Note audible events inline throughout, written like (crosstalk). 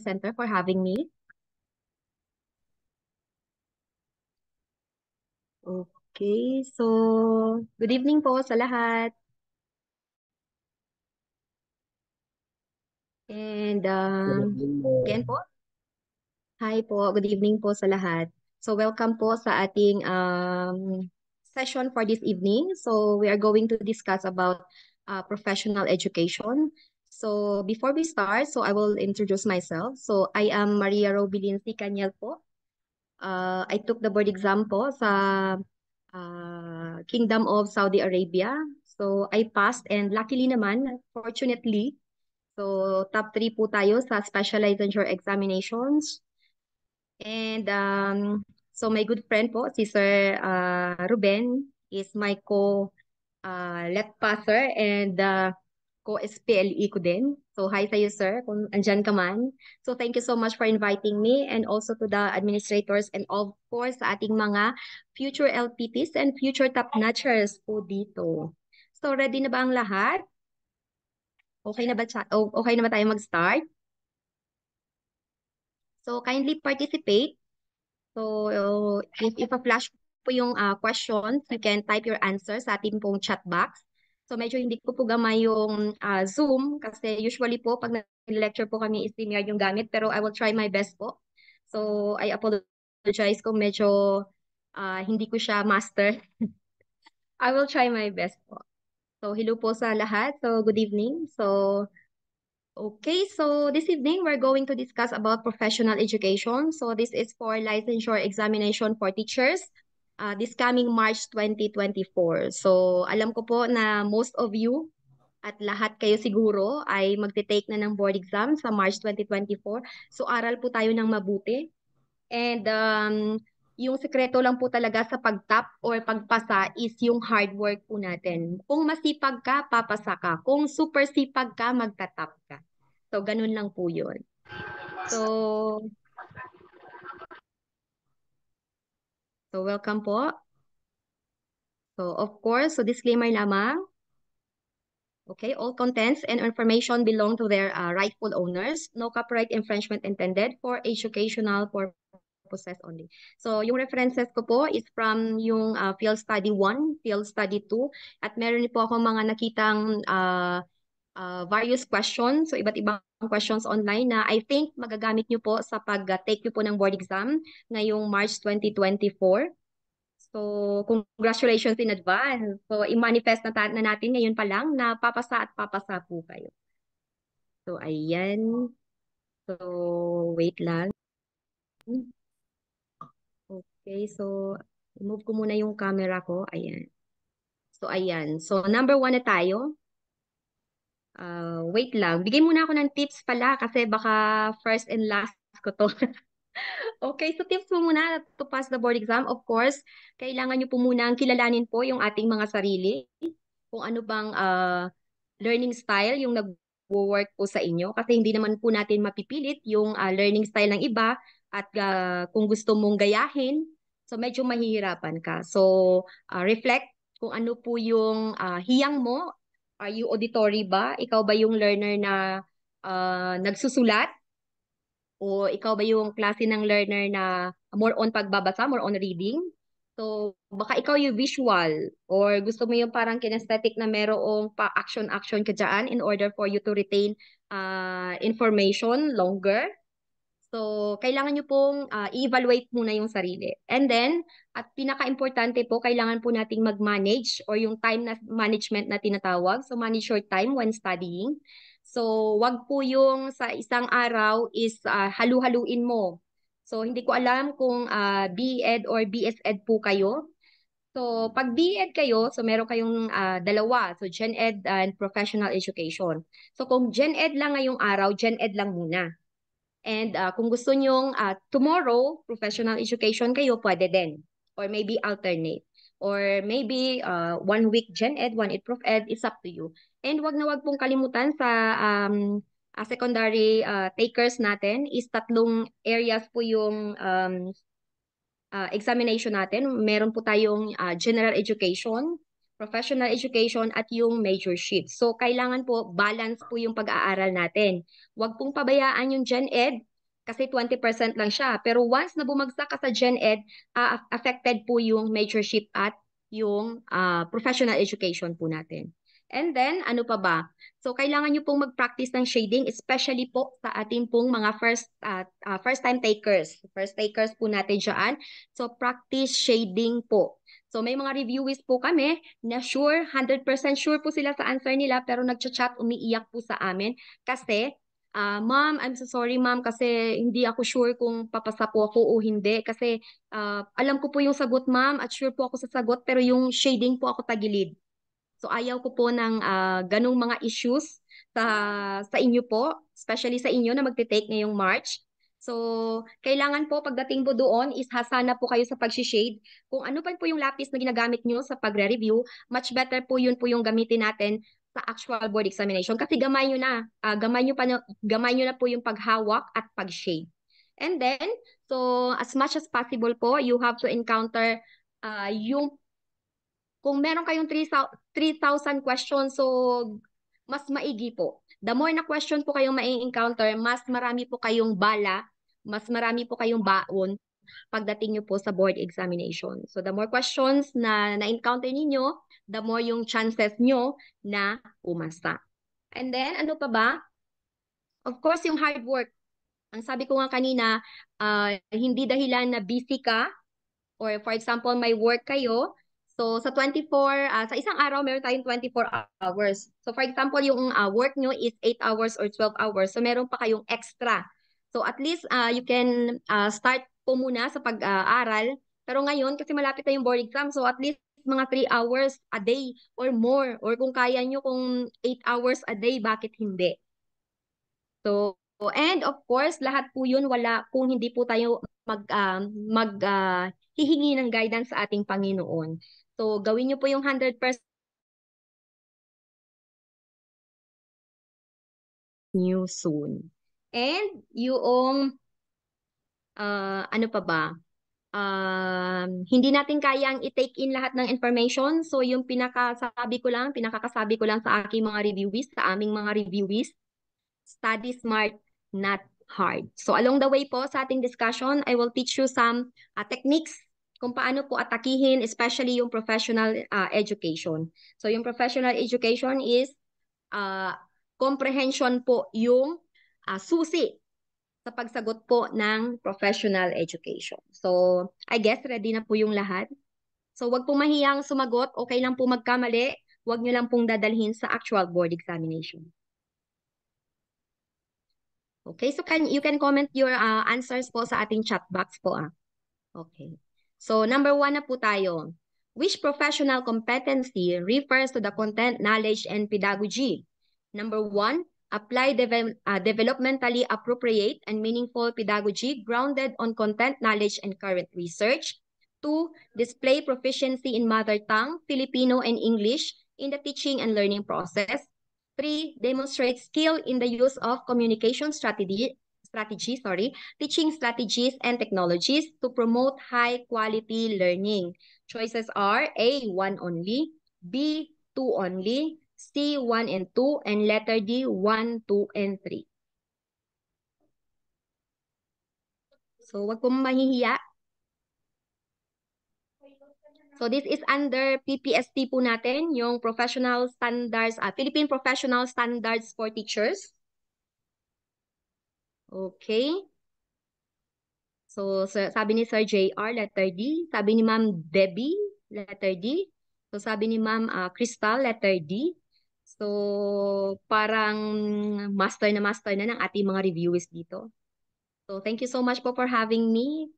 Center for having me. Okay, so good evening po sa lahat. And um, again po, hi po, good evening po sa lahat. So welcome po sa ating um, session for this evening. So we are going to discuss about uh, professional education So before we start, so I will introduce myself. So I am Maria Robilinsi Canyel po. Uh, I took the board exam po sa uh, Kingdom of Saudi Arabia. So I passed and luckily naman, fortunately, so top 3 po tayo sa specialized licensure examinations. And um, so my good friend po, si Sir uh, Ruben, is my co-let uh, passer and uh, ko is PLE ko din. So hi sa'yo sir, kung andyan ka man. So thank you so much for inviting me and also to the administrators and of course sa ating mga future LPTs and future top-notchers po dito. So ready na ba ang lahat? Okay na ba, okay na ba tayo mag-start? So kindly participate. So if, if a flash po yung uh, questions, you can type your answer sa ating pong chat box. So medyo hindi ko po gamay yung uh, Zoom kasi usually po pag nag-lecture po kami is StreamYard yung gamit pero I will try my best po. So I apologize kung medyo uh, hindi ko siya master. (laughs) I will try my best po. So hello po sa lahat. So good evening. So okay, so this evening we're going to discuss about professional education. So this is for licensure examination for teachers uh, this coming March 2024. So alam ko po na most of you at lahat kayo siguro ay magte-take na ng board exam sa March 2024. So aral po tayo ng mabuti. And um, yung sekreto lang po talaga sa pagtap or pagpasa is yung hard work po natin. Kung masipag ka, papasa ka. Kung super sipag ka, magtatap ka. So ganun lang po yun. So So, welcome po. So, of course, so disclaimer lamang. Okay, all contents and information belong to their uh, rightful owners. No copyright infringement intended for educational purposes only. So, yung references ko po is from yung uh, field study 1, field study 2, at meron po ako mga nakitang uh, uh, various questions. So, iba't ibang questions online na I think magagamit nyo po sa pag-take nyo po ng board exam ngayong March 2024. So, congratulations in advance. So, i-manifest na, na natin ngayon pa lang na papasa at papasa po kayo. So, ayan. So, wait lang. Okay, so, move ko muna yung camera ko. Ayan. So, ayan. So, number one na tayo. Uh, wait lang. Bigay muna ako ng tips pala kasi baka first and last ko to. (laughs) okay, so tips mo muna to pass the board exam. Of course, kailangan nyo po muna ang kilalanin po yung ating mga sarili. Kung ano bang uh, learning style yung nag-work po sa inyo. Kasi hindi naman po natin mapipilit yung uh, learning style ng iba at uh, kung gusto mong gayahin, so medyo mahihirapan ka. So, uh, reflect kung ano po yung uh, hiyang mo Are ah, you auditory ba? Ikaw ba yung learner na uh, nagsusulat? O ikaw ba yung klase ng learner na more on pagbabasa, more on reading? So, baka ikaw yung visual or gusto mo yung parang kinesthetic na merong pa-action-action ka dyan in order for you to retain uh, information longer. So, kailangan nyo pong uh, i-evaluate muna yung sarili. And then, at pinaka-importante po, kailangan po nating mag-manage or yung time na management na tinatawag. So, manage your time when studying. So, wag po yung sa isang araw is uh, halu-haluin mo. So, hindi ko alam kung uh, ah, BEd or BSEd po kayo. So, pag BEd kayo, so meron kayong uh, dalawa, so Gen.Ed and Professional Education. So, kung Gen.Ed lang ngayong araw, Gen.Ed lang muna. And uh, kung gusto nyong uh, tomorrow, professional education kayo, pwede din. Or maybe alternate. Or maybe uh, one week gen ed, one week prof ed, it's up to you. And wag na wag pong kalimutan sa um, uh, secondary uh, takers natin is tatlong areas po yung um, uh, examination natin. Meron po tayong uh, general education, professional education at yung major majorship. So kailangan po balance po yung pag-aaral natin. Huwag pong pabayaan yung Gen Ed kasi 20% lang siya. Pero once na bumagsak ka sa Gen Ed, uh, affected po yung major majorship at yung uh, professional education po natin. And then, ano pa ba? So, kailangan nyo pong mag-practice ng shading, especially po sa ating pong mga first, uh, uh, first time takers. First takers po natin siyaan. So, practice shading po. So, may mga reviewers po kami na sure, 100% sure po sila sa answer nila, pero nagchat-chat, umiiyak po sa amin. Kasi, uh, ma'am, I'm so sorry ma'am kasi hindi ako sure kung papasa po ako o hindi. Kasi uh, alam ko po yung sagot ma'am at sure po ako sa sagot, pero yung shading po ako tagilid. So ayaw ko po ng uh, ganong mga issues sa, sa inyo po, especially sa inyo na magte-take ngayong March. So, kailangan po pagdating po doon is hasana po kayo sa pag-shade. Kung ano pa po yung lapis na ginagamit nyo sa pagre-review, much better po yun po yung gamitin natin sa actual board examination kasi gamay nyo na, uh, gamay, nyo pa na gamay nyo na po yung paghawak at pag-shade. And then, so as much as possible po, you have to encounter uh, yung kung meron kayong 3,000 questions, so mas maigi po. The more na question po kayong mai-encounter, mas marami po kayong bala, mas marami po kayong baon pagdating nyo po sa board examination. So the more questions na na-encounter ninyo, the more yung chances nyo na umasa. And then, ano pa ba? Of course, yung hard work. Ang sabi ko nga kanina, uh, hindi dahilan na busy ka or for example, may work kayo, So sa 24, uh, ah, sa isang araw meron tayong 24 hours. So for example, yung uh, work nyo is 8 hours or 12 hours. So meron pa kayong extra. So at least uh, you can uh, start po muna sa pag-aaral. Pero ngayon, kasi malapit na yung board exam, so at least mga 3 hours a day or more. Or kung kaya nyo kung 8 hours a day, bakit hindi? So, and of course, lahat po yun wala kung hindi po tayo mag, uh, mag uh, hihingi ng guidance sa ating Panginoon. So, gawin nyo po yung 100% new soon. And yung uh, ano pa ba? Um, hindi natin kayang i-take in lahat ng information. So yung pinakasabi ko lang, pinakakasabi ko lang sa aking mga reviewees, sa aming mga reviewees, study smart, not hard. So along the way po sa ating discussion, I will teach you some uh, techniques kung paano po atakihin especially yung professional uh, education. So yung professional education is uh, comprehension po yung uh, susi sa pagsagot po ng professional education. So I guess ready na po yung lahat. So wag po mahiyang sumagot, okay lang po magkamali, wag nyo lang pong dadalhin sa actual board examination. Okay, so can you can comment your uh, answers po sa ating chat box po ah. Okay. So number one na po tayo. Which professional competency refers to the content, knowledge, and pedagogy? Number one, apply de uh, developmentally appropriate and meaningful pedagogy grounded on content, knowledge, and current research. Two, display proficiency in mother tongue, Filipino, and English in the teaching and learning process. Three, demonstrate skill in the use of communication strategy, strategy, sorry, teaching strategies and technologies to promote high quality learning. Choices are A, 1 only, B, 2 only, C, 1 and 2, and letter D, 1, 2, and 3. So, wag pong mahihiya. So this is under PPST po natin, yung Professional Standards, uh, Philippine Professional Standards for Teachers. Okay? So, sabi ni Sir JR, letter D. Sabi ni Ma'am Debbie, letter D. So, sabi ni Ma'am uh, Crystal, letter D. So, parang master na master na ng ating mga reviewers dito. So, thank you so much po for having me.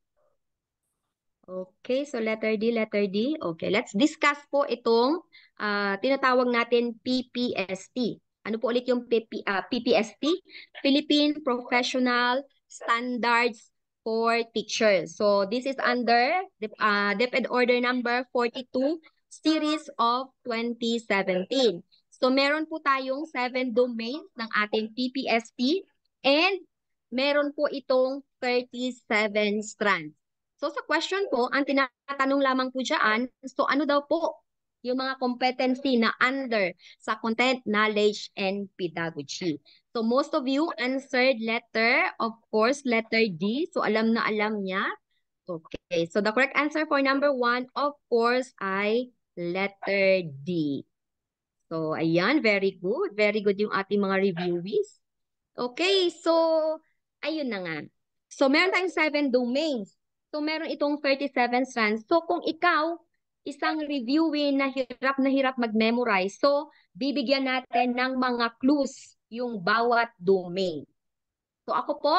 Okay, so letter D, letter D. Okay, let's discuss po itong uh, tinatawag natin PPST. Ano po ulit yung PP, uh, ah, PPST? Philippine Professional Standards for Teachers. So this is under uh, ah, DepEd Order Number 42 Series of 2017. So meron po tayong seven domains ng ating PPST and meron po itong 37 strands. So sa question po, ang tinatanong lamang po dyan, so ano daw po yung mga competency na under sa content, knowledge, and pedagogy. So most of you answered letter, of course, letter D. So alam na alam niya. Okay, so the correct answer for number one, of course, ay letter D. So ayan, very good. Very good yung ating mga reviewees. Okay, so ayun na nga. So meron tayong seven domains. So meron itong 37 strands. So kung ikaw, isang reviewee eh, na hirap na hirap mag-memorize. So, bibigyan natin ng mga clues yung bawat domain. So, ako po,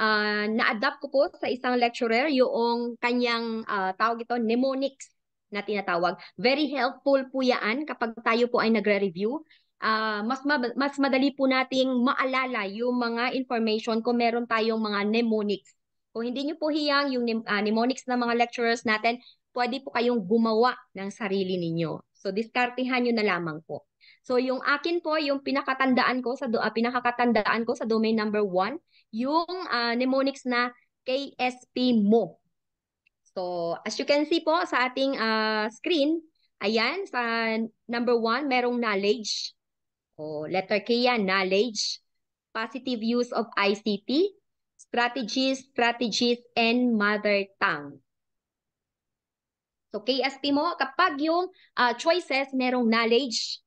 uh, na-adapt ko po sa isang lecturer yung kanyang uh, tawag ito, mnemonics na tinatawag. Very helpful po yan kapag tayo po ay nagre-review. Uh, mas, ma mas madali po nating maalala yung mga information kung meron tayong mga mnemonics. Kung hindi nyo po hiyang yung uh, mnemonics ng mga lecturers natin, pwede po kayong gumawa ng sarili ninyo. So, diskartihan nyo na lamang po. So, yung akin po, yung pinakatandaan ko sa, uh, pinakakatandaan ko sa domain number 1, yung uh, mnemonics na KSP mo. So, as you can see po sa ating uh, screen, ayan, sa number 1, merong knowledge. O, letter K yan, knowledge. Positive use of ICT, strategies, strategies, and mother tongue. So KSP mo, kapag yung uh, choices merong knowledge,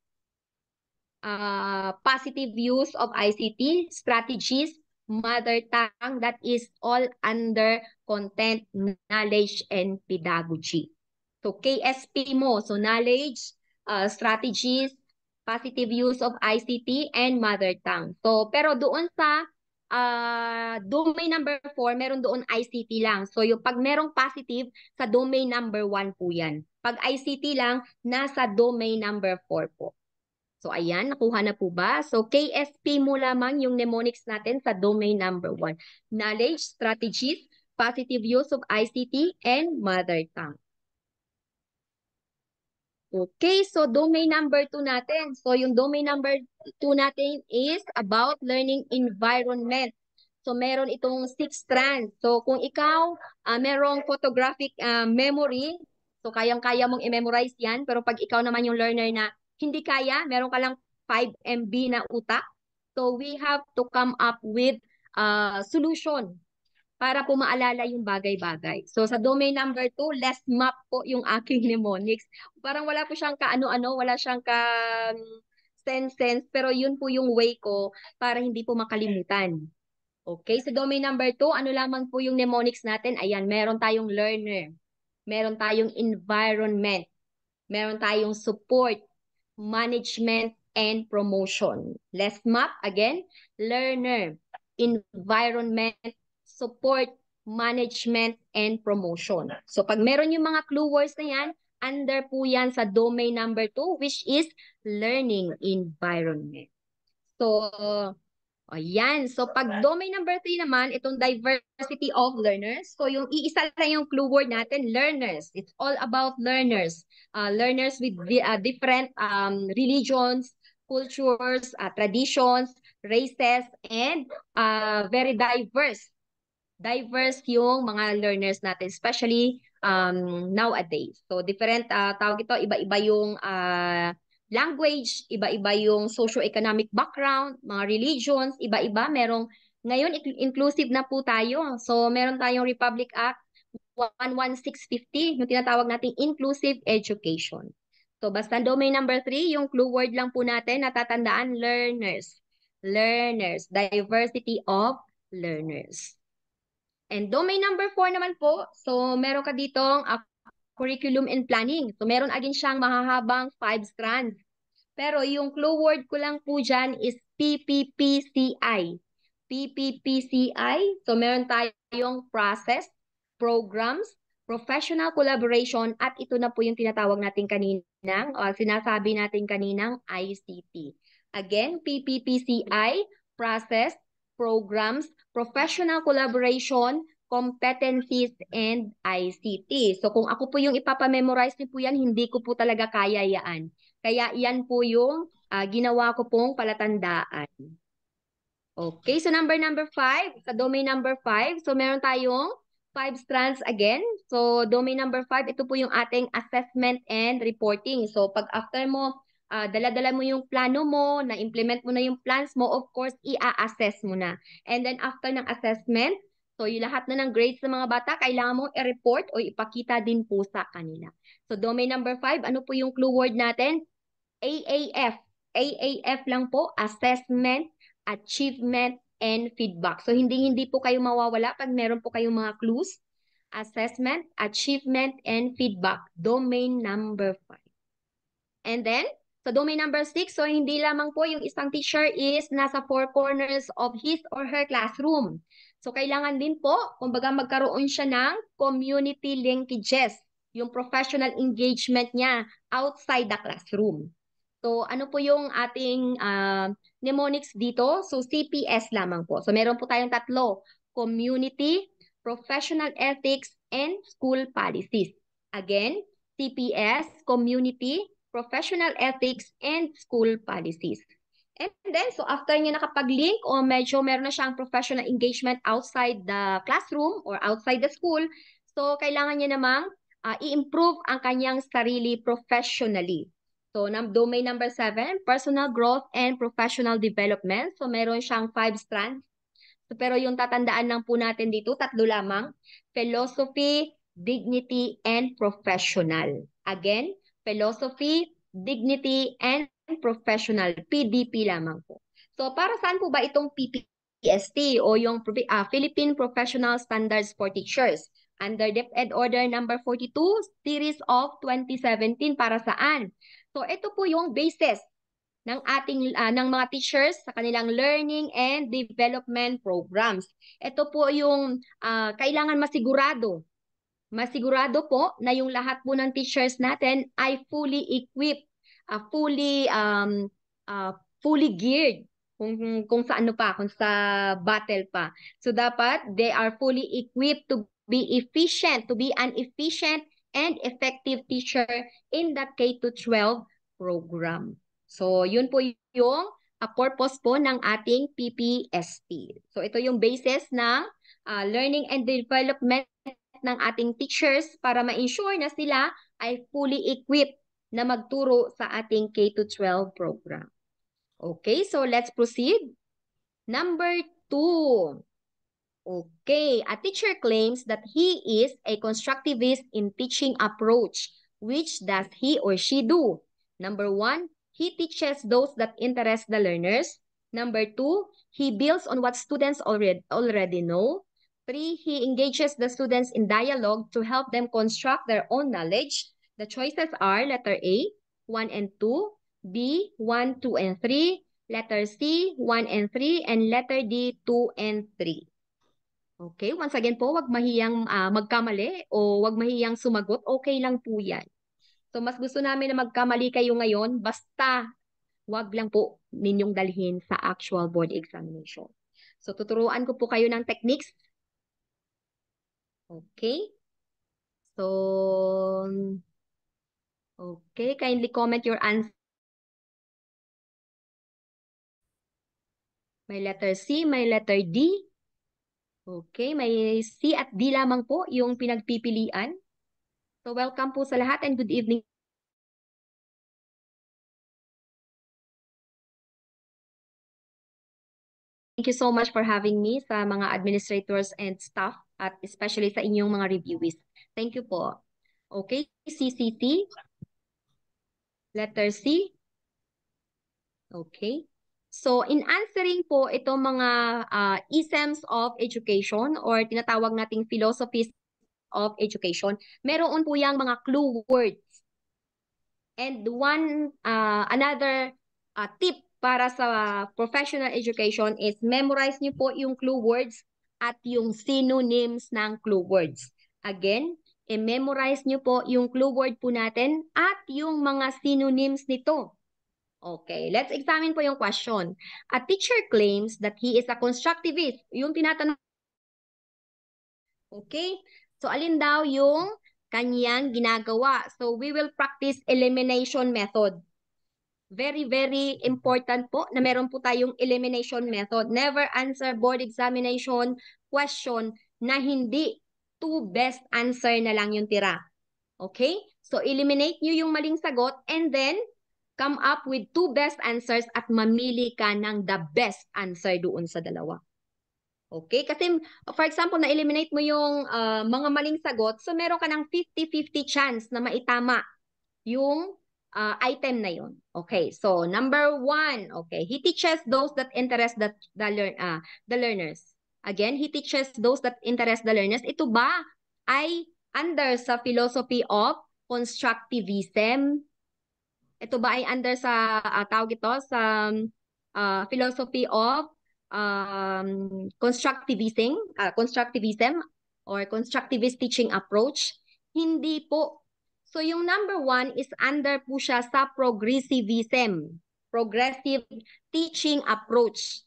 uh, positive use of ICT, strategies, mother tongue, that is all under content, knowledge, and pedagogy. So KSP mo, so knowledge, uh, strategies, positive use of ICT, and mother tongue. So pero doon sa uh, domain number 4, meron doon ICT lang. So yung pag merong positive, sa domain number 1 po yan. Pag ICT lang, nasa domain number 4 po. So ayan, nakuha na po ba? So KSP mo lamang yung mnemonics natin sa domain number 1. Knowledge, strategies, positive use of ICT, and mother tongue. Okay, so domain number 2 natin. So yung domain number 2 natin is about learning environment. So meron itong six strands. So kung ikaw uh, merong photographic uh, memory, so kayang-kaya mong i-memorize yan. Pero pag ikaw naman yung learner na hindi kaya, meron ka lang 5 MB na utak. So we have to come up with uh, solution para po maalala yung bagay-bagay. So sa domain number 2, less map po yung aking mnemonics. Parang wala po siyang kaano-ano, wala siyang ka sense sense, pero yun po yung way ko para hindi po makalimutan. Okay, sa domain number 2, ano lamang po yung mnemonics natin? Ayan, meron tayong learner, meron tayong environment, meron tayong support, management, and promotion. Less map, again, learner, environment, support, management, and promotion. So pag meron yung mga clue words na yan, under po yan sa domain number 2 which is learning environment. So, ayan. So, pag domain number 3 naman, itong diversity of learners. So, yung iisa lang yung clue word natin, learners. It's all about learners. Uh, learners with the, uh, different um, religions, cultures, uh, traditions, races, and uh, very diverse diverse yung mga learners natin, especially um, nowadays. So different, uh, tawag ito, iba-iba yung uh, language, iba-iba yung socio-economic background, mga religions, iba-iba. Merong, ngayon inclusive na po tayo. So meron tayong Republic Act 11650, yung tinatawag nating inclusive education. So basta domain number 3, yung clue word lang po natin, natatandaan learners. Learners, diversity of learners. And domain number 4 naman po, so meron ka ditong uh, curriculum and planning. So meron agin siyang mahahabang 5 strands. Pero yung clue word ko lang po dyan is PPPCI. PPPCI, so meron tayong process, programs, professional collaboration, at ito na po yung tinatawag natin kaninang, o sinasabi natin kaninang ICT. Again, PPPCI, process, programs, professional collaboration, competencies, and ICT. So kung ako po yung ipapamemorize niyo po yan, hindi ko po talaga kaya yan. Kaya yan po yung uh, ginawa ko pong palatandaan. Okay, so number number 5, sa domain number 5, so meron tayong 5 strands again. So domain number 5, ito po yung ating assessment and reporting. So pag after mo uh, dala-dala mo yung plano mo, na-implement mo na yung plans mo, of course, i assess mo na. And then after ng assessment, so yung lahat na ng grades ng mga bata, kailangan mo i-report o ipakita din po sa kanila. So domain number five, ano po yung clue word natin? AAF. AAF lang po, assessment, achievement, and feedback. So hindi-hindi po kayo mawawala pag meron po kayong mga clues. Assessment, achievement, and feedback. Domain number five. And then, domain number 6, so hindi lamang po yung isang teacher is nasa four corners of his or her classroom. So kailangan din po, kumbaga magkaroon siya ng community linkages, yung professional engagement niya outside the classroom. So ano po yung ating uh, mnemonics dito? So CPS lamang po. So meron po tayong tatlo, community, professional ethics, and school policies. Again, CPS, community, professional ethics, and school policies. And then, so after nyo nakapag-link o medyo meron na siyang professional engagement outside the classroom or outside the school, so kailangan niya namang uh, i-improve ang kanyang sarili professionally. So, domain number seven, personal growth and professional development. So, meron siyang five strands. So, pero yung tatandaan lang po natin dito, tatlo lamang. Philosophy, dignity, and professional. Again, philosophy, dignity, and professional. PDP lamang po. So para saan po ba itong PPST o yung uh, Philippine Professional Standards for Teachers? Under DepEd Order number 42, Series of 2017 para saan? So ito po yung basis ng ating uh, ng mga teachers sa kanilang learning and development programs. Ito po yung uh, kailangan masigurado masigurado po na yung lahat po ng teachers natin ay fully equipped, uh, fully um uh, fully geared kung kung sa ano pa, kung sa battle pa. So dapat they are fully equipped to be efficient, to be an efficient and effective teacher in the K to 12 program. So yun po yung a ah, purpose po ng ating PPST. So ito yung basis ng uh, learning and development ng ating teachers para ma-ensure na sila ay fully equipped na magturo sa ating K-12 program. Okay, so let's proceed. Number two. Okay, a teacher claims that he is a constructivist in teaching approach. Which does he or she do? Number one, he teaches those that interest the learners. Number two, he builds on what students already, already know. Three, he engages the students in dialogue to help them construct their own knowledge. The choices are letter A, 1 and 2, B, 1, 2, and 3, letter C, 1 and 3, and letter D, 2 and 3. Okay, once again po, wag mahiyang uh, magkamali o wag mahiyang sumagot. Okay lang po yan. So mas gusto namin na magkamali kayo ngayon, basta wag lang po ninyong dalhin sa actual board examination. So tuturuan ko po kayo ng techniques Okay? So, okay, kindly comment your answer. May letter C, may letter D. Okay, may C at D lamang po yung pinagpipilian. So welcome po sa lahat and good evening. Thank you so much for having me sa mga administrators and staff at especially sa inyong mga reviewees. Thank you po. Okay, CCC. Letter C. Okay. So in answering po itong mga uh, ah, isms e e of education or tinatawag nating philosophies of education, meron po yung mga clue words. And one uh, another uh, tip para sa professional education is memorize niyo po yung clue words at yung synonyms ng clue words. Again, i-memorize niyo po yung clue word po natin at yung mga synonyms nito. Okay, let's examine po yung question. A teacher claims that he is a constructivist. Yung tinatanong. Okay, so alin daw yung kanyang ginagawa? So we will practice elimination method very, very important po na meron po tayong elimination method. Never answer board examination question na hindi two best answer na lang yung tira. Okay? So, eliminate niyo yung maling sagot and then come up with two best answers at mamili ka ng the best answer doon sa dalawa. Okay? Kasi, for example, na-eliminate mo yung uh, mga maling sagot, so meron ka ng 50-50 chance na maitama yung uh, item na yon. Okay, so number one, okay, he teaches those that interest that the, learn, uh, ah, the learners. Again, he teaches those that interest the learners. Ito ba ay under sa philosophy of constructivism? Ito ba ay under sa uh, tawag ito sa um, uh, philosophy of um, constructivism, uh, constructivism or constructivist teaching approach? Hindi po So yung number one is under po siya sa progressivism, progressive teaching approach.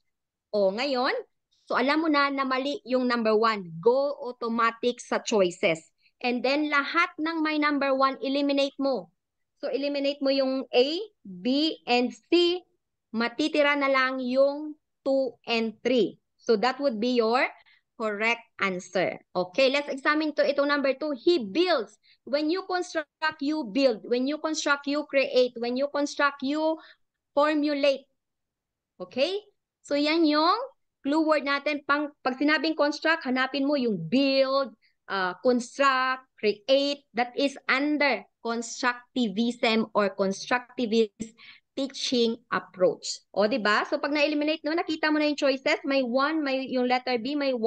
O ngayon, so alam mo na na mali yung number one, go automatic sa choices. And then lahat ng may number one, eliminate mo. So eliminate mo yung A, B, and C. Matitira na lang yung 2 and 3. So that would be your correct answer. Okay, let's examine to itong number two. He builds. When you construct, you build. When you construct, you create. When you construct, you formulate. Okay? So yan yung clue word natin. Pang, pag sinabing construct, hanapin mo yung build, uh, construct, create. That is under constructivism or constructivist teaching approach. O, di ba? So, pag na-eliminate no, nakita mo na yung choices. May 1, may, yung letter B, may 1.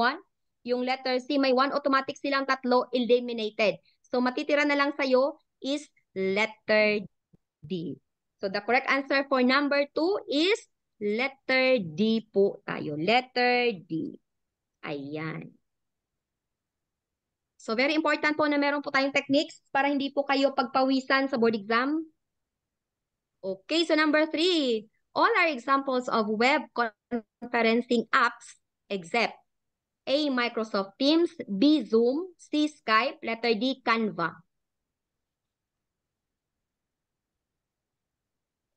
Yung letter C, may 1. Automatic silang tatlo eliminated. So, matitira na lang sa'yo is letter D. So, the correct answer for number 2 is letter D po tayo. Letter D. Ayan. So, very important po na meron po tayong techniques para hindi po kayo pagpawisan sa board exam. Okay, so number three, all are examples of web conferencing apps except A, Microsoft Teams, B, Zoom, C, Skype, letter D, Canva.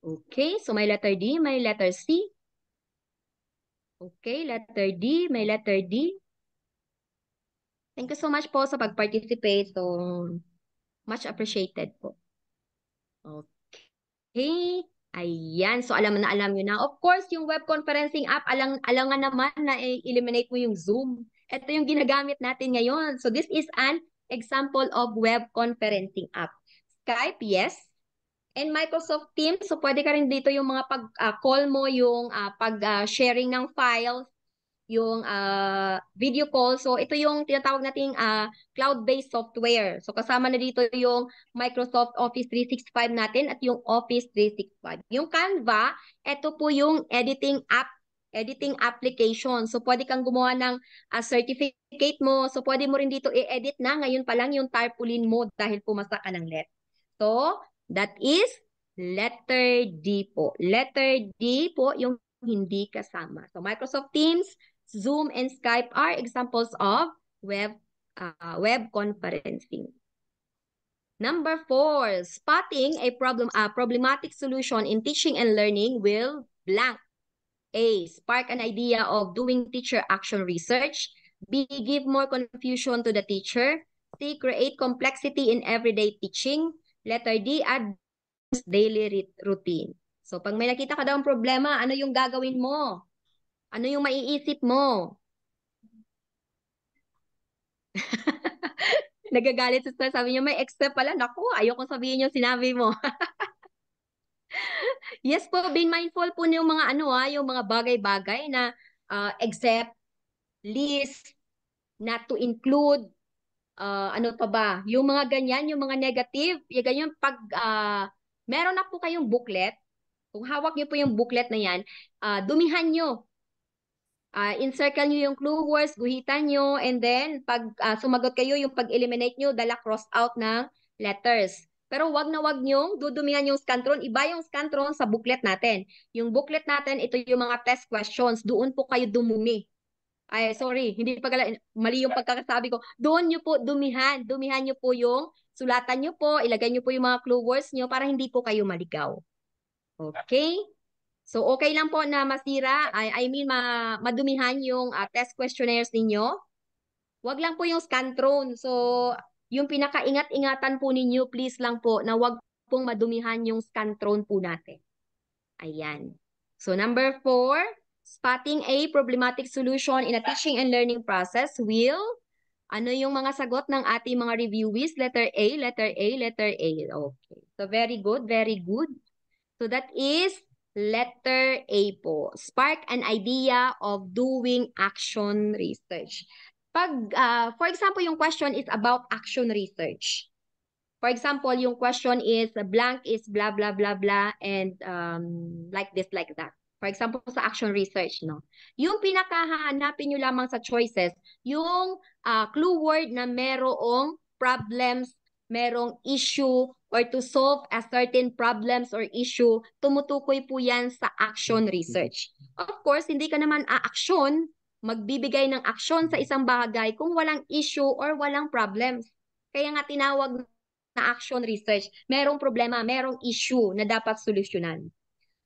Okay, so my letter D, my letter C. Okay, letter D, my letter D. Thank you so much po sa pag-participate. So, much appreciated po. Okay. Okay? Eh, ayan. So, alam na alam nyo na. Of course, yung web conferencing app, alang, alangan naman na eliminate mo yung Zoom. Ito yung ginagamit natin ngayon. So, this is an example of web conferencing app. Skype, yes. And Microsoft Teams, so pwede ka rin dito yung mga pag-call ah, uh, mo, yung uh, ah, pag-sharing ah, uh, ng files, yung uh, video call. So ito yung tinatawag nating uh, cloud-based software. So kasama na dito yung Microsoft Office 365 natin at yung Office 365. Yung Canva, ito po yung editing app editing application. So, pwede kang gumawa ng uh, certificate mo. So, pwede mo rin dito i-edit na ngayon pa lang yung tarpaulin mo dahil pumasa ka ng let. So, that is letter D po. Letter D po yung hindi kasama. So Microsoft Teams, Zoom and Skype are examples of web, uh, web conferencing. Number four, spotting a problem, a problematic solution in teaching and learning will blank. A, spark an idea of doing teacher action research. B, give more confusion to the teacher. C, create complexity in everyday teaching. Letter D, add daily routine. So pag may nakita ka daw ang problema, ano yung gagawin mo? Ano yung maiisip mo? (laughs) Nagagalit sa Sabi niyo, may extra pala. Naku, ayoko sabihin yung sinabi mo. (laughs) yes po, be mindful po yung mga ano ah, yung mga bagay-bagay na uh, ah, except, list, not to include, uh, ano pa ba, yung mga ganyan, yung mga negative, yung ganyan, pag uh, meron na po kayong booklet, kung hawak niyo po yung booklet na yan, uh, dumihan niyo Uh, ah, encircle nyo yung clue words, guhitan nyo, and then pag uh, sumagot kayo, yung pag-eliminate nyo, dala cross out ng letters. Pero wag na wag nyong dudumihan yung scantron. Iba yung scantron sa booklet natin. Yung booklet natin, ito yung mga test questions. Doon po kayo dumumi. Ay, sorry, hindi pa pagala, mali yung pagkakasabi ko. Doon nyo po dumihan. Dumihan nyo po yung sulatan nyo po, ilagay nyo po yung mga clue words nyo para hindi po kayo maligaw. Okay? So okay lang po na masira, I, I mean ma, madumihan yung uh, test questionnaires ninyo. Wag lang po yung Scantron. So yung pinakaingat-ingatan po ninyo, please lang po na wag pong madumihan yung Scantron po natin. Ayan. So number four, spotting a problematic solution in a teaching and learning process will ano yung mga sagot ng ating mga reviewees? Letter A, letter A, letter A. Okay. So very good, very good. So that is Letter A po. Spark an idea of doing action research. Pag, uh, for example, yung question is about action research. For example, yung question is blank is blah, blah, blah, blah, and um, like this, like that. For example, sa action research, no? Yung pinakahanapin nyo lamang sa choices, yung uh, clue word na merong problems, merong issue, or to solve a certain problems or issue, tumutukoy po yan sa action mm-hmm. research. Of course, hindi ka naman aaksyon, magbibigay ng aksyon sa mm-hmm. isang bagay kung walang issue or walang problems. Kaya nga tinawag na action research, merong problema, merong issue na dapat solusyonan.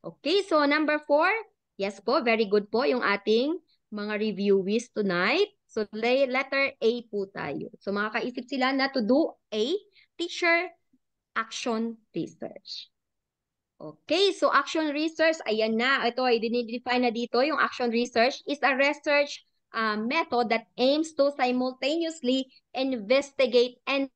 Okay, so number four, yes po, very good po yung ating mga reviewees tonight. So letter A po tayo. So makakaisip sila na to do A, teacher action research. Okay, so action research, ayan na. Ito ay dinidefine na dito. Yung action research is a research uh, method that aims to simultaneously investigate and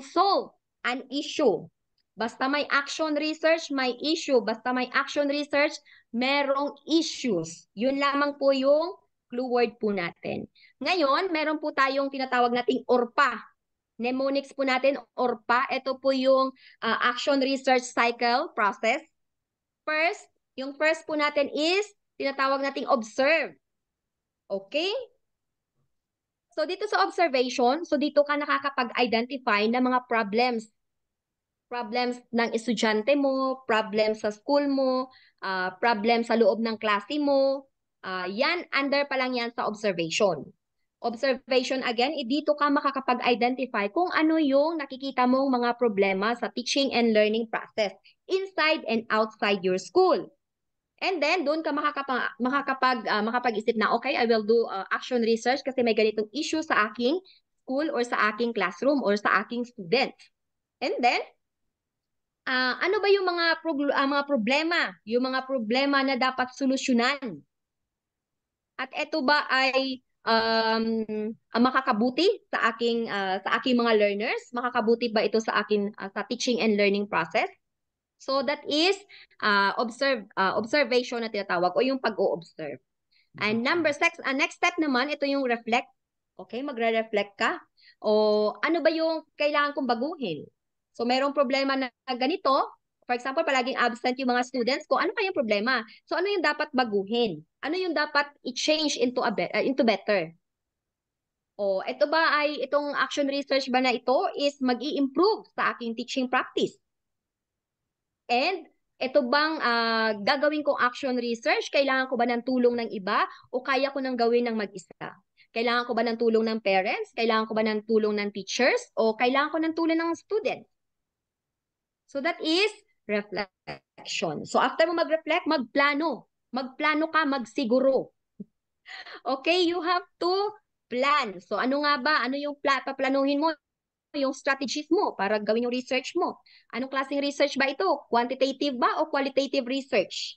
solve an issue. Basta may action research, may issue. Basta may action research, merong issues. Yun lamang po yung clue word po natin. Ngayon, meron po tayong tinatawag nating ORPA mnemonics po natin, ORPA. Ito po yung uh, action research cycle process. First, yung first po natin is tinatawag nating observe. Okay? So dito sa observation, so dito ka nakakapag-identify ng mga problems. Problems ng estudyante mo, problems sa school mo, uh, problems sa loob ng klase mo. Uh, yan, under pa lang yan sa observation. Observation again, eh, dito ka makakapag-identify kung ano yung nakikita mong mga problema sa teaching and learning process inside and outside your school. And then, doon ka makakapag, makakapag, uh, makapag-isip na, okay, I will do uh, action research kasi may ganitong issue sa aking school or sa aking classroom or sa aking student. And then, uh, ano ba yung mga, prog- uh, mga problema? Yung mga problema na dapat solusyonan. At ito ba ay um, ang ah, makakabuti sa aking uh, sa aking mga learners? Makakabuti ba ito sa akin uh, sa teaching and learning process? So that is uh, observe uh, observation na tinatawag o yung pag-o-observe. And number six, uh, next step naman ito yung reflect. Okay, magre-reflect ka o ano ba yung kailangan kong baguhin? So merong problema na ganito, For example, palaging absent yung mga students ko, ano kayang problema? So ano yung dapat baguhin? Ano yung dapat i-change into a be- uh, into better? O oh, ito ba ay itong action research ba na ito is mag-i-improve sa aking teaching practice? And ito bang uh, gagawin kong action research? Kailangan ko ba ng tulong ng iba? O kaya ko nang gawin ng mag-isa? Kailangan ko ba ng tulong ng parents? Kailangan ko ba ng tulong ng teachers? O kailangan ko ng tulong ng student? So that is reflection. So after mo mag-reflect, magplano. Magplano ka, magsiguro. okay, you have to plan. So ano nga ba? Ano yung pla- paplanuhin mo? yung strategies mo para gawin yung research mo. Anong klaseng research ba ito? Quantitative ba o qualitative research?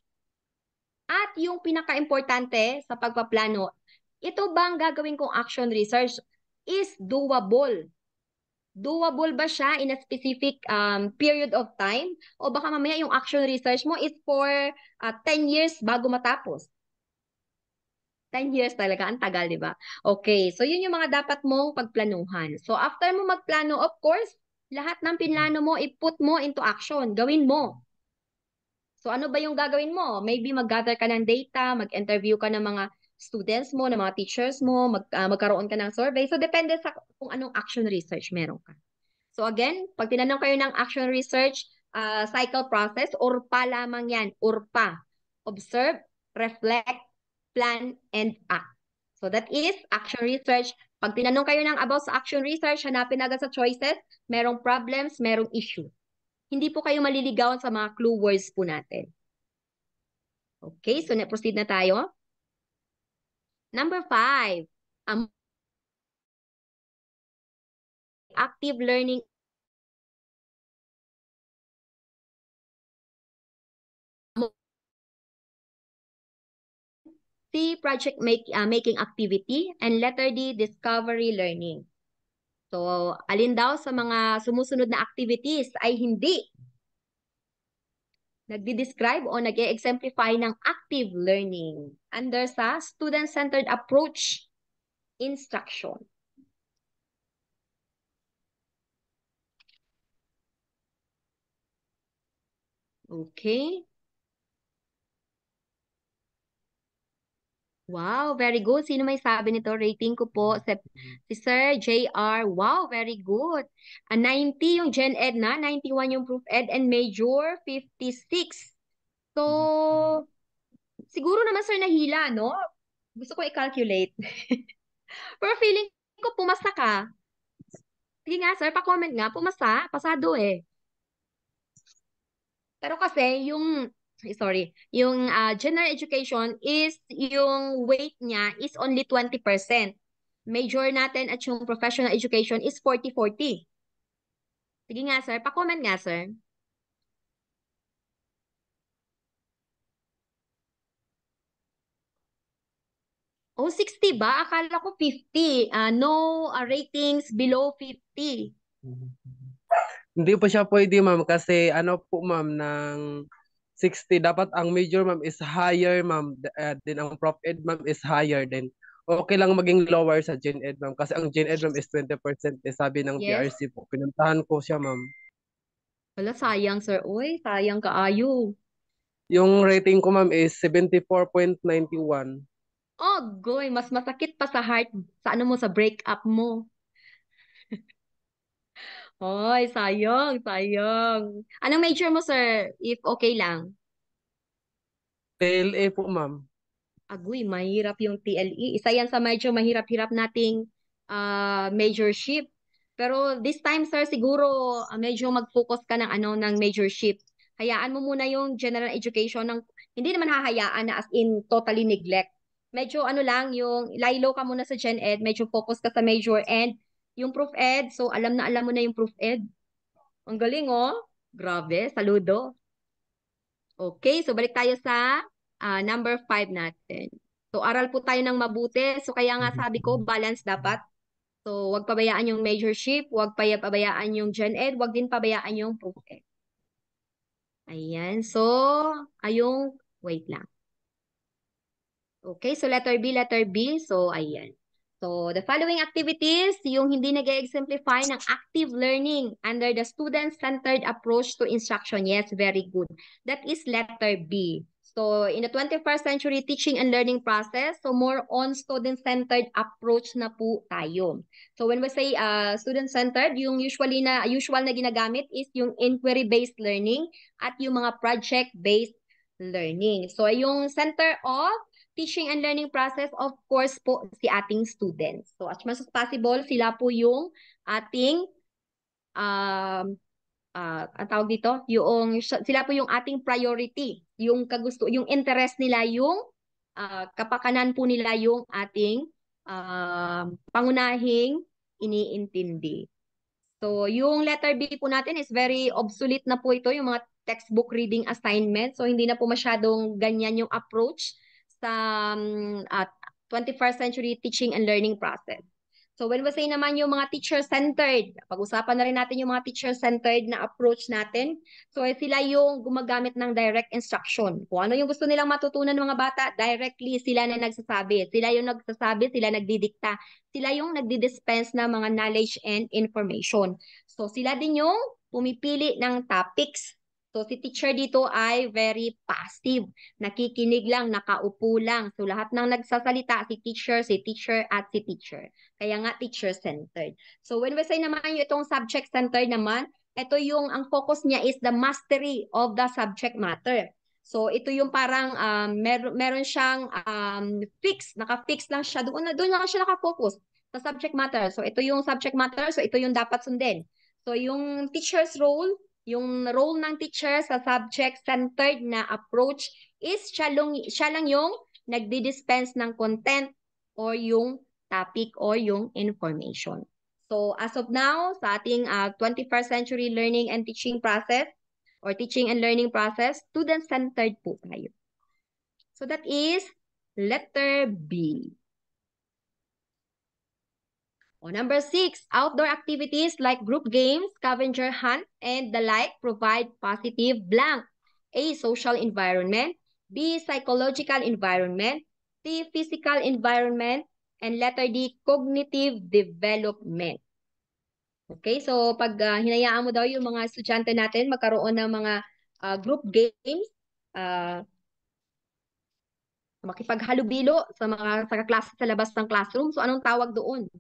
At yung pinaka-importante sa pagpaplano, ito bang gagawin kong action research is doable doable ba siya in a specific um, period of time? O baka mamaya yung action research mo is for uh, ah, 10 years bago matapos. 10 years talaga, ang tagal, di ba? Okay, so yun yung mga dapat mong pagplanuhan. So after mo magplano, of course, lahat ng pinlano mo, i-put mo into action, gawin mo. So ano ba yung gagawin mo? Maybe mag-gather ka ng data, mag-interview ka ng mga students mo, ng mga teachers mo, mag, uh, magkaroon ka ng survey. So, depende sa kung anong action research meron ka. So, again, pag tinanong kayo ng action research, uh, cycle process, URPA lamang yan, URPA. Observe, reflect, plan, and act. So, that is action research. Pag tinanong kayo ng about sa action research, hanapin agad sa choices, merong problems, merong issue. Hindi po kayo maliligawan sa mga clue words po natin. Okay, so na-proceed na tayo. Number five, um, active learning C, project make, uh, making activity, and letter D, discovery learning. So, alin daw sa mga sumusunod na activities ay hindi nagdi-describe o nag exemplify ng active learning under sa student-centered approach instruction. Okay. Wow, very good. Sino may sabi nito? Rating ko po mm. si, si Sir JR. Wow, very good. A ah, 90 yung Gen Ed na, 91 yung Proof Ed, and Major 56. So, siguro naman Sir Nahila, no? Gusto ko i-calculate. (laughs) Pero feeling ko pumasa ka. Sige nga Sir, pa-comment nga. Pumasa, pasado eh. Pero kasi yung sorry, yung uh, general education is yung weight niya is only 20%. Major natin at yung professional education is 40-40. Sige nga sir, pa-comment nga sir. Oh, 60 ba? Akala ko 50. Uh, ah, no uh, ratings below 50. Hindi pa siya pwede ma'am kasi ano po ma'am ng 60 dapat ang major ma'am is higher ma'am uh, ah, then ang prof ed ma'am is higher then okay lang maging lower sa gen ed ma'am kasi ang gen ed ma'am is 20% eh, sabi ng yes. PRC po pinuntahan ko siya ma'am wala sayang sir oy sayang kaayo yung rating ko ma'am is 74.91 oh goy mas masakit pa sa heart sa ano mo sa breakup mo Hoy, sayang, sayang. Anong major mo, sir? If okay lang. TLA e po, ma'am. Agoy, mahirap yung TLE. Isa yan sa medyo mahirap-hirap nating uh, majorship. Pero this time, sir, siguro uh, medyo mag-focus ka ng, ano, ng majorship. Hayaan mo muna yung general education. Ng, hindi naman hahayaan na as in totally neglect. Medyo ano lang, yung lay ka muna sa gen ed, medyo focus ka sa major and yung proof Ed. So, alam na alam mo na yung proof Ed. Ang galing, oh. Grabe. Saludo. Okay. So, balik tayo sa uh, number 5 natin. So, aral po tayo ng mabuti. So, kaya nga sabi ko, mm-hmm. balance dapat. So, wag pabayaan yung majorship, wag pabayaan yung gen ed, wag din pabayaan yung proof ed. Ayan. So, ayong, wait lang. Okay, so letter B, letter B. So, ayan. So, the following activities, yung hindi nag exemplify ng active learning under the student-centered approach to instruction. Yes, very good. That is letter B. So, in the 21st century teaching and learning process, so more on student-centered approach na po tayo. So, when we say uh, student-centered, yung usually na, usual na ginagamit is yung inquiry-based learning at yung mga project-based learning. So, yung center of teaching and learning process, of course po, si ating students. So as much as possible, sila po yung ating, um, uh, ang tawag dito, yung, sila po yung ating priority, yung kagusto, yung interest nila, yung uh, kapakanan po nila yung ating uh, pangunahing iniintindi. So, yung letter B po natin is very obsolete na po ito, yung mga textbook reading assignment. So, hindi na po masyadong ganyan yung approach sa um, at 21st century teaching and learning process. So when we say naman yung mga teacher-centered, pag-usapan na rin natin yung mga teacher-centered na approach natin. So eh, sila yung gumagamit ng direct instruction. Kung ano yung gusto nilang matutunan ng mga bata, directly sila na nagsasabi. Sila yung nagsasabi, sila nagdidikta. Sila yung nagdi-dispense ng mga knowledge and information. So sila din yung pumipili ng topics So si teacher dito ay very passive, nakikinig lang, nakaupo lang. So lahat ng nagsasalita, si teacher, si teacher, at si teacher. Kaya nga teacher-centered. So when we say naman yung itong subject-centered naman, ito yung ang focus niya is the mastery of the subject matter. So ito yung parang um, mer- meron siyang um, fix, naka-fix lang siya doon doon lang siya naka-focus sa subject matter. So ito yung subject matter, so ito yung dapat sundin. So yung teacher's role yung role ng teacher sa subject-centered na approach is siya, lung, siya lang yung nagdi-dispense ng content or yung topic or yung information. So as of now, sa ating uh, ah, 21st century learning and teaching process or teaching and learning process, student-centered po tayo. So that is letter B. O number six, outdoor activities like group games, scavenger hunt, and the like provide positive blank. A, social environment. B, psychological environment. C, physical environment. And letter D, cognitive development. Okay, so pag uh, hinayaan mo daw yung mga estudyante natin magkaroon ng mga uh, group games, uh, ah, makipaghalubilo sa mga sa klase sa labas ng classroom. So anong tawag doon?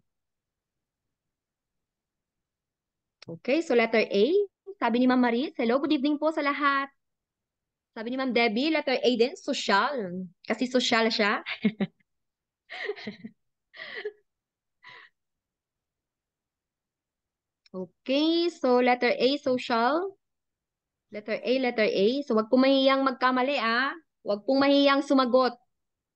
Okay, so letter A. Sabi ni Ma'am Marie, hello, good evening po sa lahat. Sabi ni Ma'am Debbie, letter A din, social. Kasi social siya. (laughs) okay, so letter A, social. Letter A, letter A. So wag pong mahiyang magkamali ah. Wag pong mahiyang sumagot.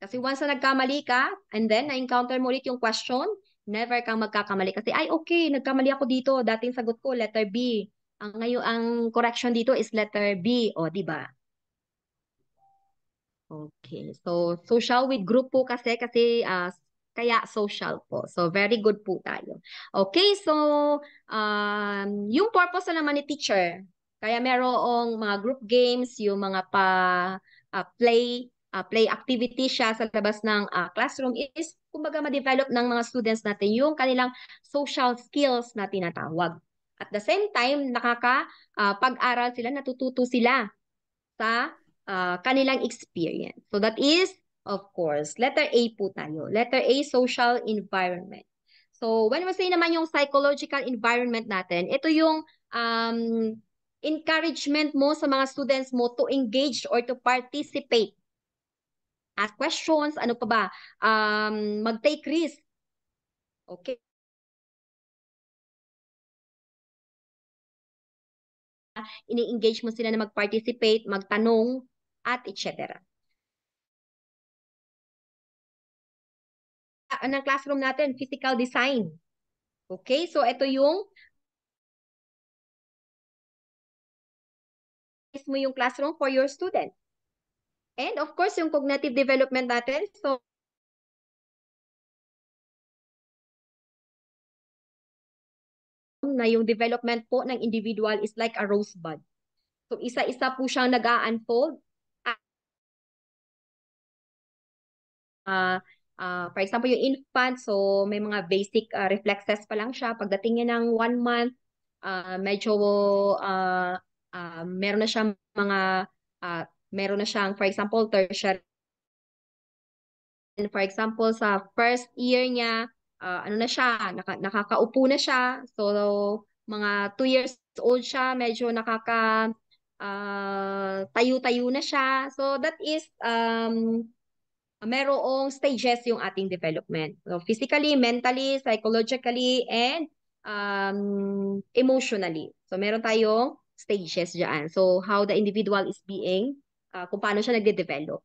Kasi once na nagkamali ka, and then na-encounter mo ulit yung question, never kang magkakamali kasi ay okay, nagkamali ako dito, dating sagot ko letter B. Ang ngayon ang correction dito is letter B, o di ba? Okay. So social with group po kasi kasi uh, kaya social po. So, very good po tayo. Okay, so, um, yung purpose na naman ni teacher, kaya merong mga group games, yung mga pa uh, play, uh, play activity siya sa labas ng uh, classroom is kumbaga ma-develop ng mga students natin yung kanilang social skills na tinatawag. At the same time, nakaka ah, pag aral uh, sila, natututo sila sa uh, kanilang experience. So that is, of course, letter A po tayo. Letter A, social environment. So when we say naman yung psychological environment natin, ito yung um, encouragement mo sa mga students mo to engage or to participate ask questions, ano pa ba, um, mag-take risk. Okay. Ini-engage mo sila na mag-participate, magtanong, at etc. Ah, anong classroom natin? Physical design. Okay, so ito yung mo yung classroom for your student. And of course, yung cognitive development natin. So, na yung development po ng individual is like a rosebud. So, isa-isa po siyang nag-unfold. Uh, ah, uh, ah, for example, yung infant, so may mga basic uh, reflexes pa lang siya. Pagdating niya ng one month, uh, medyo uh, uh, meron na siya mga uh, meron na siyang, for example, tertiary. And For example, sa first year niya, uh, ano na siya, naka, nakakaupo na siya. So, mga 2 years old siya, medyo nakaka uh, tayo-tayo na siya. So, that is um, merong stages yung ating development. So, physically, mentally, psychologically, and um, emotionally. So, meron tayong stages dyan. So, how the individual is being uh, kung paano siya nagde-develop.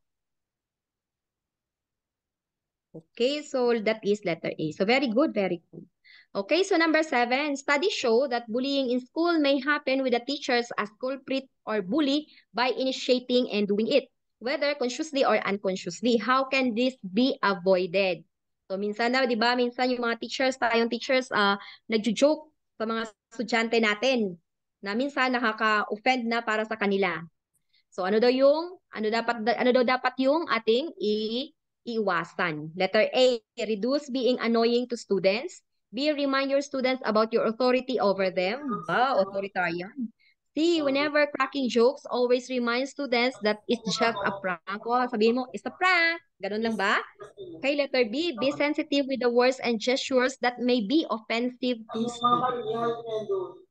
Okay, so that is letter A. So very good, very good. Okay, so number seven, studies show that bullying in school may happen with the teachers as culprit or bully by initiating and doing it, whether consciously or unconsciously. How can this be avoided? So minsan na, di ba, minsan yung mga teachers, tayong teachers, uh, nagjo-joke sa mga estudyante natin na minsan nakaka-offend na para sa kanila. So ano daw yung ano dapat ano daw dapat yung ating i iwasan. Letter A, reduce being annoying to students. B, remind your students about your authority over them. Ba, authoritarian. C, whenever cracking jokes, always remind students that it's just a prank. O, oh, sabihin mo, it's a prank. Ganun lang ba? Okay, letter B, be sensitive with the words and gestures that may be offensive to students.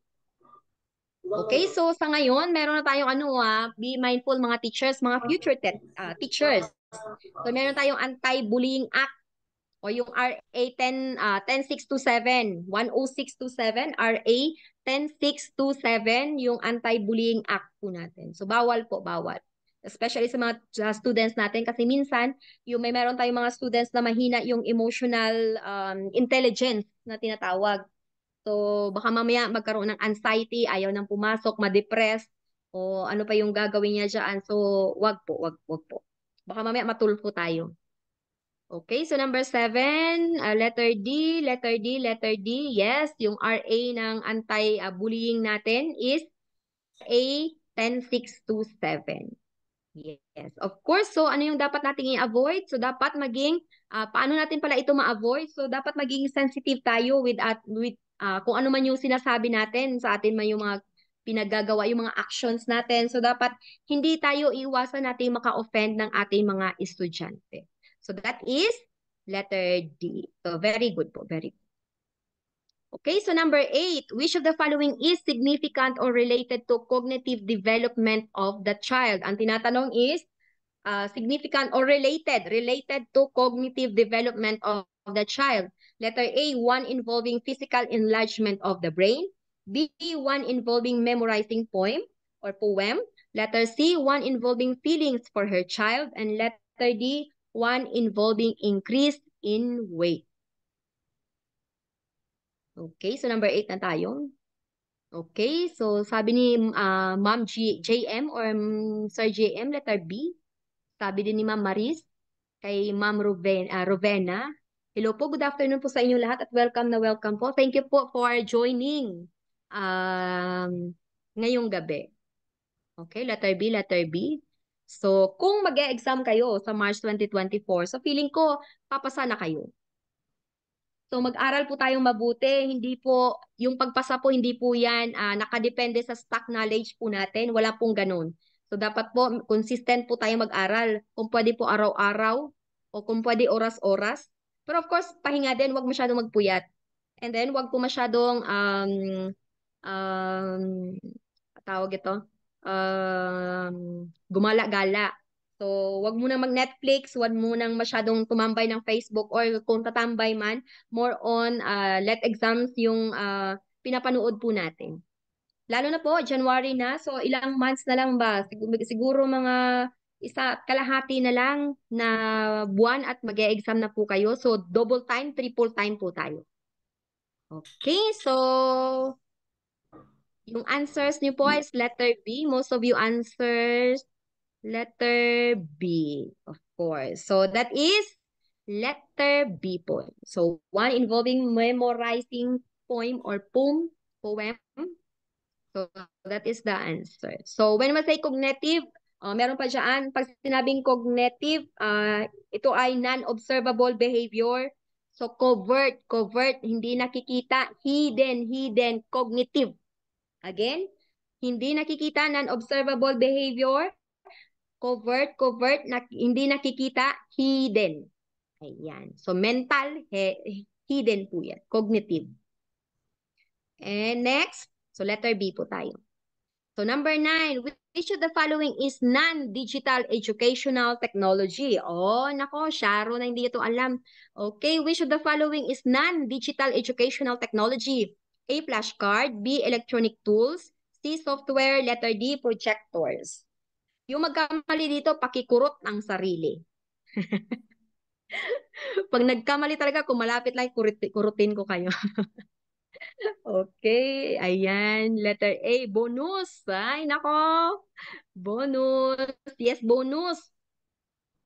Okay, so sa ngayon, meron na tayong ano ah, be mindful mga teachers, mga future te uh, teachers. So meron tayong Anti-Bullying Act o yung RA 10 uh, 10627, 10627 RA 10627 yung Anti-Bullying Act po natin. So bawal po, bawal. Especially sa mga uh, students natin kasi minsan yung may meron tayong mga students na mahina yung emotional um, intelligence na tinatawag. So baka mamaya magkaroon ng anxiety, ayaw nang pumasok, ma-depress, o ano pa yung gagawin niya diyan. So wag po, wag, wag po. Baka mamaya matulpo tayo. Okay, so number seven, uh, letter D, letter D, letter D. Yes, yung RA ng anti-bullying natin is A10627. Yes, of course. So ano yung dapat nating i-avoid? So dapat maging, uh, paano natin pala ito ma-avoid? So dapat maging sensitive tayo with, at, with uh, kung ano man yung sinasabi natin sa atin man yung mga pinagagawa, yung mga actions natin. So dapat hindi tayo iwasan natin maka-offend ng ating mga estudyante. So that is letter D. So very good po, very good. Okay, so number eight, which of the following is significant or related to cognitive development of the child? Ang tinatanong is, ah, significant or related, related to cognitive development of the child. Letter A, one involving physical enlargement of the brain. B, one involving memorizing poem or poem. Letter C, one involving feelings for her child. And letter D, one involving increase in weight. Okay, so number 8 na tayo. Okay, so sabi ni uh, Ma'am JM or um, Sir JM, letter B. Sabi din ni Ma'am Maris kay Ma'am Roven, uh, Rovena, Hello po, good afternoon po sa inyo lahat at welcome na welcome po. Thank you po for joining um, ngayong gabi. Okay, letter B, letter B. So, kung mag -e exam kayo sa March 2024, so feeling ko, papasa na kayo. So, mag-aral po tayong mabuti. Hindi po, yung pagpasa po, hindi po yan uh, nakadepende sa stock knowledge po natin. Wala pong ganun. So, dapat po, consistent po tayong mag-aral. Kung pwede po araw-araw o kung pwede oras-oras pero of course, pahinga din, huwag masyadong magpuyat. And then huwag po masyadong um um tawag ito, um gumala-gala. So, huwag muna mag-Netflix, wag muna nang masyadong tumambay ng Facebook or kung tatambay man, more on uh, let exams yung uh, pinapanood po natin. Lalo na po, January na, so ilang months na lang ba? siguro mga isa kalahati na lang na buwan at mag -e exam na po kayo. So, double time, triple time po tayo. Okay, so yung answers niyo po is letter B. Most of you answers letter B, of course. So, that is letter B po. So, one involving memorizing poem or poem, poem. So, that is the answer. So, when we say cognitive, Uh, meron pa dyan, pag sinabing cognitive, uh, ito ay non-observable behavior. So covert, covert, hindi nakikita, hidden, hidden, cognitive. Again, hindi nakikita, non-observable behavior. Covert, covert, na, hindi nakikita, hidden. Ayan. So mental, he, hidden po yan, cognitive. And next, so letter B po tayo. So number nine, which of the following is non-digital educational technology? Oh, nako, Sharo na hindi ito alam. Okay, which of the following is non-digital educational technology? A. Flashcard, B. Electronic tools, C. Software, letter D. Projectors. Yung magkamali dito, pakikurot ang sarili. (laughs) Pag nagkamali talaga, kumalapit lang, kurutin ko kayo. (laughs) Okay, ayan. Letter A, bonus. Ay, nako. Bonus. Yes, bonus.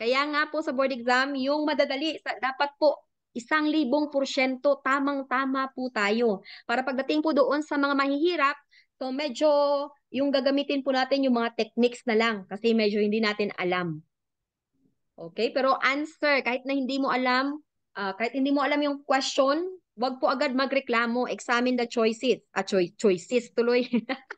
Kaya nga po sa board exam, yung madadali, dapat po isang libong porsyento, tamang-tama po tayo. Para pagdating po doon sa mga mahihirap, so medyo yung gagamitin po natin yung mga techniques na lang kasi medyo hindi natin alam. Okay, pero answer, kahit na hindi mo alam, uh, kahit hindi mo alam yung question, wag po agad magreklamo. Examine the choices. Ah, cho- choices tuloy. (laughs)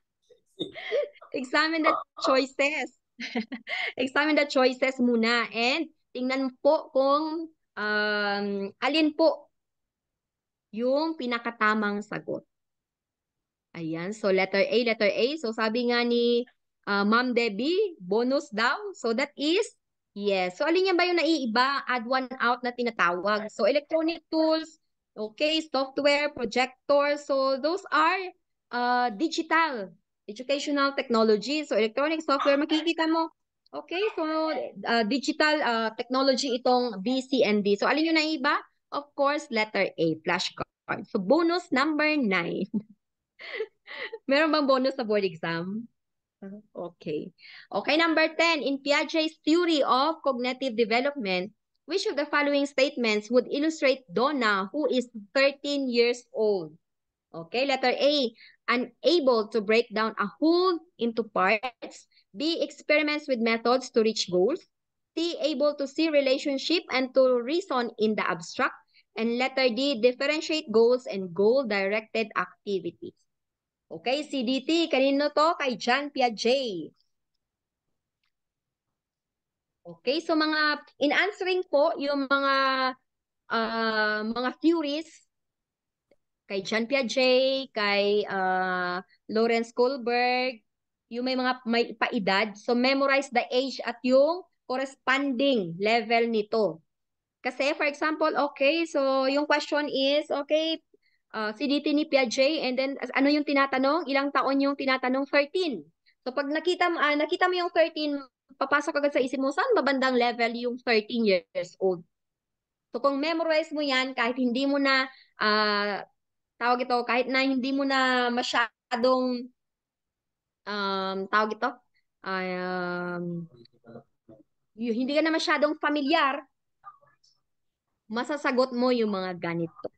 Examine the choices. (laughs) Examine the choices muna and tingnan po kung um, alin po yung pinakatamang sagot. Ayan, so letter A, letter A. So sabi nga ni uh, Ma'am Debbie, bonus daw. So that is yes. So alin yan ba yung naiiba? Add one out na tinatawag. So electronic tools, Okay, software, projector. So those are uh, digital educational technology. So electronic software, makikita mo. Okay, so uh, digital uh, technology itong BCND. So alin yung naiba? Of course, letter A, flashcard. So bonus number 9. (laughs) Meron bang bonus sa board exam? Okay. Okay, number 10, in Piaget's theory of cognitive development, Which of the following statements would illustrate Donna, who is 13 years old? Okay, letter A, unable to break down a whole into parts. B, experiments with methods to reach goals. C, able to see relationship and to reason in the abstract. And letter D, differentiate goals and goal-directed activities. Okay, CDT, kanino to? Kay John Piaget. Okay, so mga in answering po yung mga uh, mga theories kay Jean Piaget, kay uh, Lawrence Kohlberg, yung may mga may paedad. So memorize the age at yung corresponding level nito. Kasi for example, okay, so yung question is, okay, uh, ah, CDT ni Piaget and then ano yung tinatanong? Ilang taon yung tinatanong? 13. So pag nakita, uh, nakita mo yung 13, papasok agad sa isip mo, saan babandang level yung 13 years old? So kung memorize mo yan, kahit hindi mo na, uh, tawag ito, kahit na hindi mo na masyadong, um, tawag ito, um, hindi ka na masyadong familiar, masasagot mo yung mga ganito.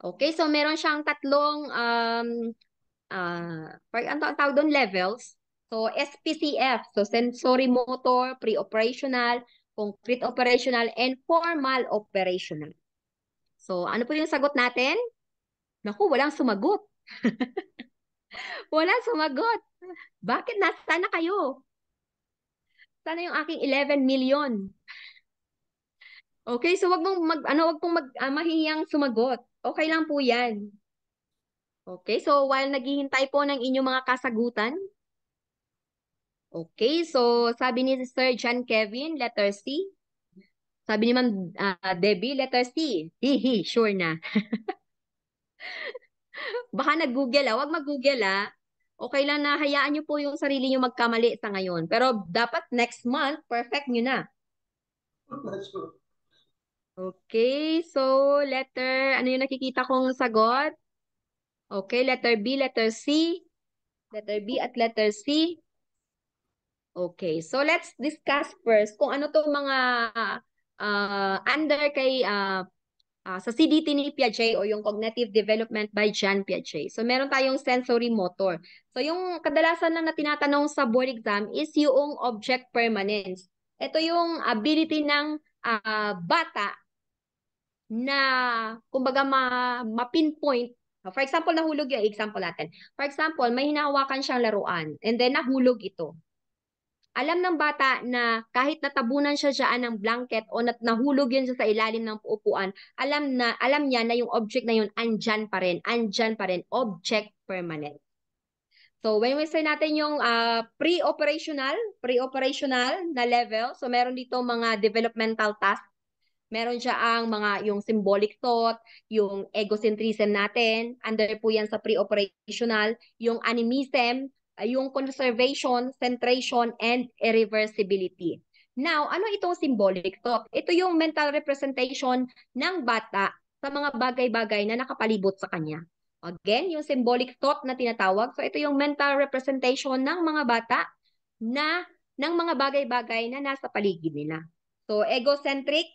Okay, so meron siyang tatlong um, uh, ah, for, ang tawag doon, levels. So, SPCF, so sensory motor, pre-operational, concrete operational, and formal operational. So, ano po yung sagot natin? Naku, walang sumagot. (laughs) walang sumagot. Bakit na? Sana kayo? Sana yung aking 11 million. Okay, so wag mong mag ano, wag pong mag uh, ah, mahihiyang sumagot. Okay lang po 'yan. Okay, so while naghihintay po ng inyong mga kasagutan, Okay, so sabi ni Sir John Kevin, letter C. Sabi ni Ma'am uh, Debbie, letter C. Hihi, sure na. (laughs) Baka nag-google ah. Huwag mag-google ah. Okay lang na hayaan nyo po yung sarili nyo magkamali sa ngayon. Pero dapat next month, perfect nyo na. Okay, so letter, ano yung nakikita kong sagot? Okay, letter B, letter C. Letter B at letter C. Okay, so let's discuss first kung ano to mga uh, under kay uh, uh, sa CDT ni Piaget o yung Cognitive Development by Jean Piaget. So meron tayong sensory motor. So yung kadalasan lang na tinatanong sa board exam is yung object permanence. Ito yung ability ng uh, bata na kumbaga ma, ma-pinpoint For example, nahulog yung example natin. For example, may hinahawakan siyang laruan and then nahulog ito alam ng bata na kahit natabunan siya diyan ng blanket o nat nahulog yun sa ilalim ng upuan, alam na alam niya na yung object na yun andyan pa rin, andyan pa rin, object permanent. So when we say natin yung uh, pre-operational, pre-operational na level, so meron dito mga developmental tasks. Meron siya ang mga yung symbolic thought, yung egocentrism natin, under po yan sa pre-operational, yung animism, Ah, yung conservation, centration, and irreversibility. Now, ano itong symbolic thought? Ito yung mental representation ng bata sa mga bagay-bagay na nakapalibot sa kanya. Again, yung symbolic thought na tinatawag. So, ito yung mental representation ng mga bata na ng mga bagay-bagay na nasa paligid nila. So, egocentric.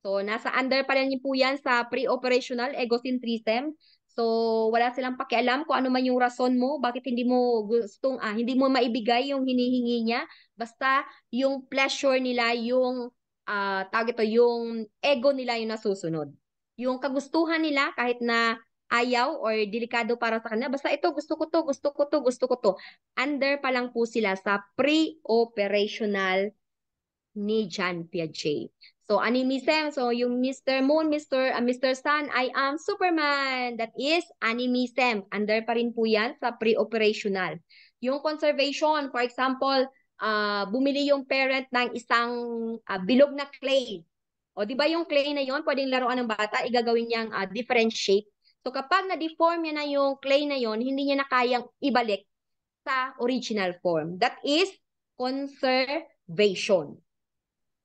So, nasa under pa rin po yan sa pre-operational egocentrism So, wala silang pakialam kung ano man yung rason mo, bakit hindi mo gustong, ah, hindi mo maibigay yung hinihingi niya. Basta yung pleasure nila, yung uh, tawag ito, yung ego nila yung nasusunod. Yung kagustuhan nila kahit na ayaw or delikado para sa kanila, basta ito, gusto ko to, gusto ko to, gusto ko to. Under pa lang po sila sa pre-operational ni Jean Piaget. So animism, so yung Mr. Moon, Mr. Uh, Mr. Sun, I am Superman. That is animism. Under pa rin po yan sa pre-operational. Yung conservation, for example, uh, bumili yung parent ng isang uh, bilog na clay. O di ba yung clay na yon pwedeng laruan ng bata, igagawin niyang uh, different shape. So kapag na-deform niya na yung clay na yon, hindi niya na kayang ibalik sa original form. That is conservation.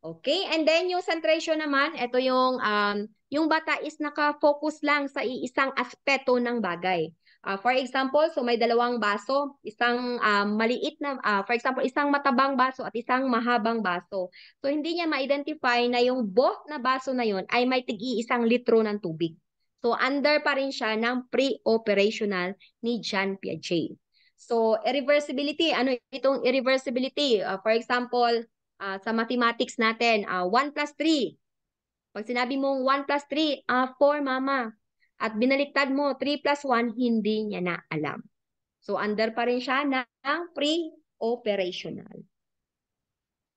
Okay? And then yung sentration naman, ito yung um, yung bata is naka-focus lang sa iisang aspeto ng bagay. Uh, for example, so may dalawang baso, isang um, maliit na, uh, for example, isang matabang baso at isang mahabang baso. So hindi niya ma-identify na yung both na baso na yon ay may tig-iisang litro ng tubig. So under pa rin siya ng pre-operational ni Jean Piaget. So irreversibility, ano itong irreversibility? Uh, for example, uh, sa mathematics natin, uh, ah, 1 plus 3. Pag sinabi mong 1 plus 3, uh, 4 mama. At binaliktad mo, 3 plus 1, hindi niya na alam. So under pa rin siya ng pre-operational.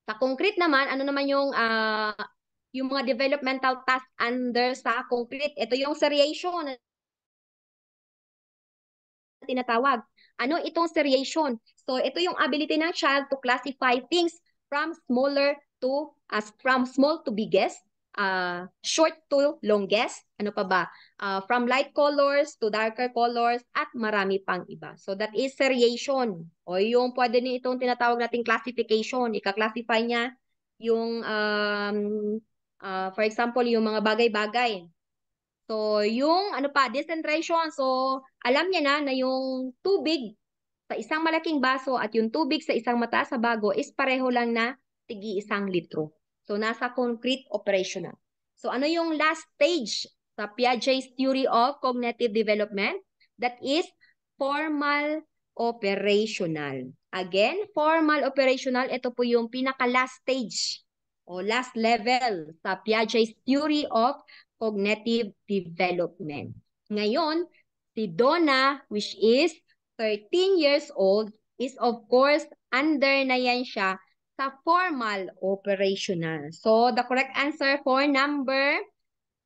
Sa concrete naman, ano naman yung uh, yung mga developmental tasks under sa concrete? Ito yung seriation tinatawag. Ano itong seriation? So ito yung ability ng child to classify things from smaller to as from small to biggest, uh, short to longest, ano pa ba? Uh, from light colors to darker colors at marami pang iba. So that is seriation o yung pwede ni itong tinatawag nating classification. Ika-classify niya yung um, uh, for example yung mga bagay-bagay. So yung ano pa, decentration. So alam niya na na yung tubig sa isang malaking baso at yung tubig sa isang mataas na bago is pareho lang na tigi isang litro. So, nasa concrete operational. So, ano yung last stage sa Piaget's theory of cognitive development? That is formal operational. Again, formal operational, ito po yung pinaka-last stage o last level sa Piaget's theory of cognitive development. Ngayon, si Donna, which is 13 years old is of course under na yan siya sa formal operational. So the correct answer for number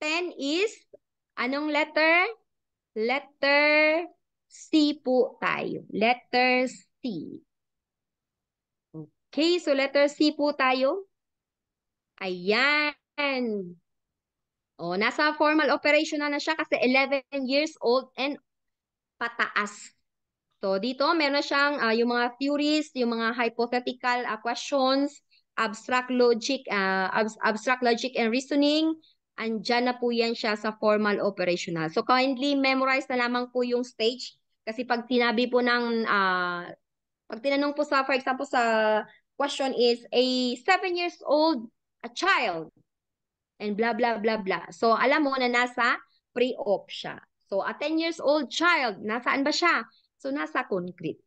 10 is anong letter? Letter C po tayo. Letter C. Okay, so letter C po tayo. Ayan. O, nasa formal operational na siya kasi 11 years old and pataas So dito meron siyang uh, yung mga theories, yung mga hypothetical uh, questions, abstract logic, uh, ah, ab- abstract logic and reasoning, andyan na po yan siya sa formal operational. So kindly memorize na lamang po yung stage kasi pag tinabi po ng uh, pag tinanong po sa for example sa question is a 7 years old a child and blah blah blah blah. So alam mo na nasa pre-op siya. So a 10 years old child, nasaan ba siya? So, nasa concrete.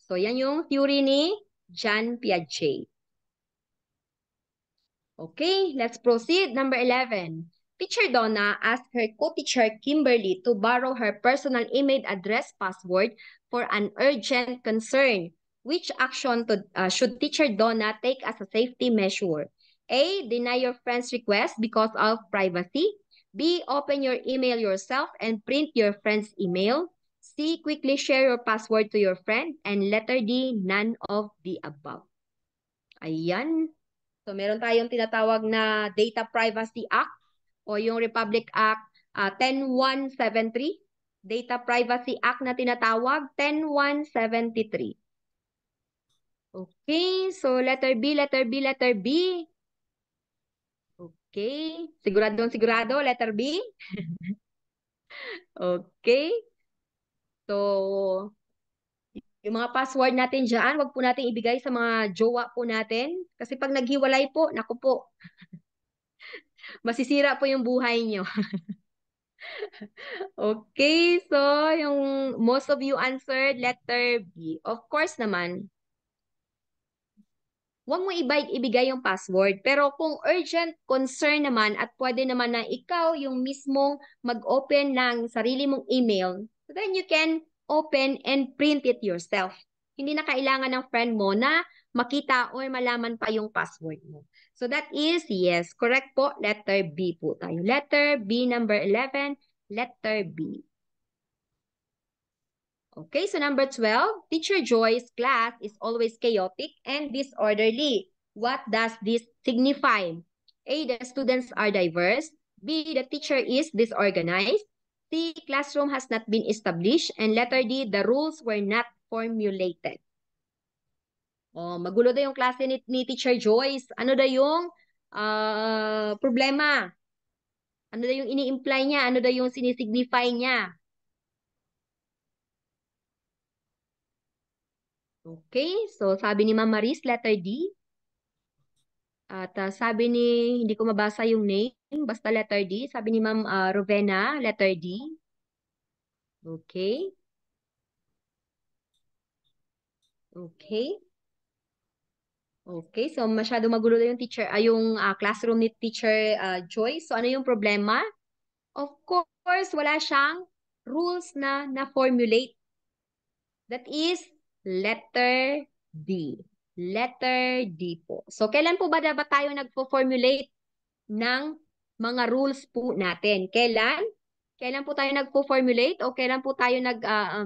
So, yan yung theory ni Jean Piaget. Okay, let's proceed. Number 11. Teacher Donna asked her co-teacher Kimberly to borrow her personal email address password for an urgent concern. Which action to, uh, should teacher Donna take as a safety measure? A. Deny your friend's request because of privacy. B. Open your email yourself and print your friend's email. C. Quickly share your password to your friend. And letter D. None of the above. Ayan. So meron tayong tinatawag na Data Privacy Act o yung Republic Act uh, ah, 10173. Data Privacy Act na tinatawag 10173. Okay, so letter B, letter B, letter B. Okay, sigurado sigurado, letter B. (laughs) okay. So, yung mga password natin dyan, wag po natin ibigay sa mga jowa po natin. Kasi pag naghiwalay po, naku po. (laughs) Masisira po yung buhay nyo. (laughs) okay, so yung most of you answered letter B. Of course naman, huwag mo ibig ibigay yung password. Pero kung urgent concern naman at pwede naman na ikaw yung mismong mag-open ng sarili mong email, So then you can open and print it yourself. Hindi na kailangan ng friend mo na makita or malaman pa yung password mo. So that is yes, correct po. Letter B po tayo. Letter B number 11, letter B. Okay, so number 12, Teacher Joy's class is always chaotic and disorderly. What does this signify? A, the students are diverse. B, the teacher is disorganized. C, classroom has not been established. And letter D, the rules were not formulated. Oh, magulo daw yung klase ni, ni Teacher Joyce. Ano daw yung uh, problema? Ano daw yung ini-imply niya? Ano daw yung sinisignify niya? Okay, so sabi ni Ma'am Maris, letter D. At uh, sabi ni, hindi ko mabasa yung name. Basta letter D. Sabi ni Ma'am uh, ah, Rovena, letter D. Okay. Okay. Okay, so masyado magulo na yung teacher, uh, yung uh, classroom ni teacher uh, Joy. So ano yung problema? Of course, wala siyang rules na na-formulate. That is letter D. Letter D po. So kailan po ba dapat tayo nagpo-formulate ng mga rules po natin. Kailan? Kailan po tayo nagpo-formulate o kailan po tayo nag... Uh,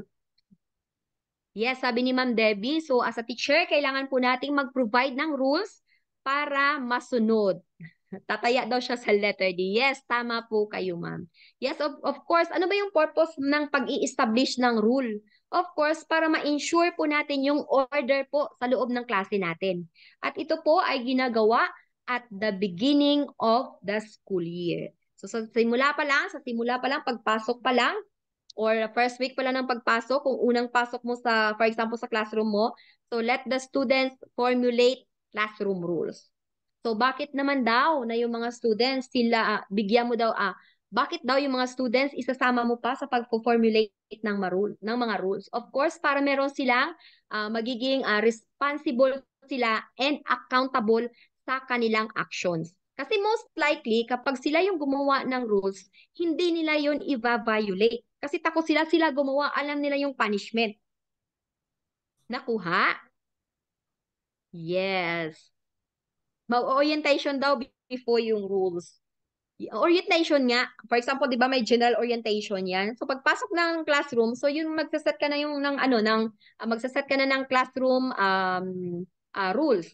yes, sabi ni Ma'am Debbie. So as a teacher, kailangan po nating mag-provide ng rules para masunod. (laughs) Tataya daw siya sa letter D. Yes, tama po kayo, ma'am. Yes, of, of course. Ano ba yung purpose ng pag-i-establish ng rule? Of course, para ma-ensure po natin yung order po sa loob ng klase natin. At ito po ay ginagawa at the beginning of the school year. So sa simula pa lang, sa simula pa lang, pagpasok pa lang, or first week pa lang ng pagpasok, kung unang pasok mo sa, for example, sa classroom mo, so let the students formulate classroom rules. So bakit naman daw na yung mga students, sila, uh, bigyan mo daw, ah, uh, bakit daw yung mga students isasama mo pa sa pag-formulate ng, marul, ng mga rules? Of course, para meron silang uh, magiging uh, responsible sila and accountable sa kanilang actions. Kasi most likely, kapag sila yung gumawa ng rules, hindi nila yon i-violate. Kasi takot sila sila gumawa, alam nila yung punishment. Nakuha? Yes. Mag-orientation daw before yung rules. Orientation nga, for example, 'di ba may general orientation 'yan. So pagpasok ng classroom, so yung magse-set ka na yung ng ano ng uh, ah, magse-set ka na ng classroom um uh, rules.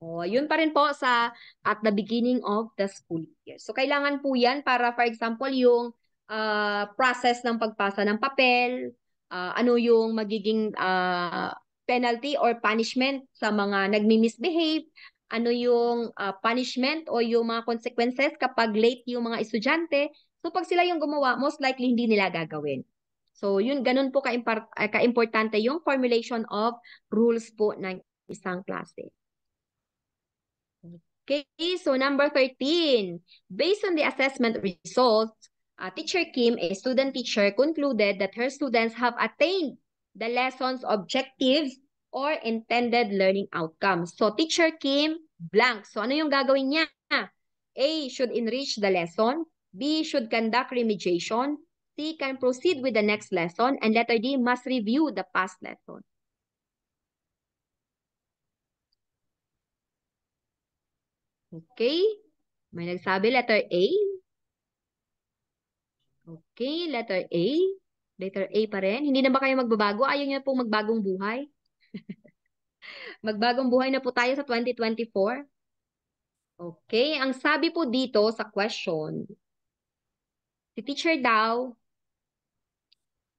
O, oh, yun pa rin po sa at the beginning of the school year. So, kailangan po yan para, for example, yung uh, process ng pagpasa ng papel, uh, ano yung magiging uh, penalty or punishment sa mga nagmi-misbehave, ano yung uh, punishment o yung mga consequences kapag late yung mga estudyante. So, pag sila yung gumawa, most likely hindi nila gagawin. So, yun, ganun po ka-importante yung formulation of rules po ng isang klase. Okay, so number 13. Based on the assessment results, uh, Teacher Kim, a student teacher, concluded that her students have attained the lesson's objectives or intended learning outcomes. So Teacher Kim, blank. So ano yung gagawin niya? A, should enrich the lesson. B, should conduct remediation. C, can proceed with the next lesson. And letter D, must review the past lesson. Okay? May nagsabi letter A. Okay, letter A. Letter A pa rin. Hindi na ba kayo magbabago? Ayaw niyo po magbagong buhay? (laughs) magbagong buhay na po tayo sa 2024? Okay, ang sabi po dito sa question, si teacher daw,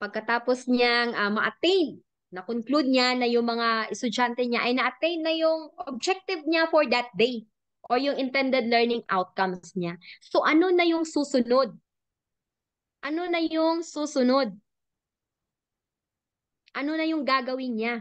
pagkatapos niyang uh, ma-attain, na-conclude niya na yung mga estudyante niya ay na-attain na yung objective niya for that day o yung intended learning outcomes niya. So ano na yung susunod? Ano na yung susunod? Ano na yung gagawin niya?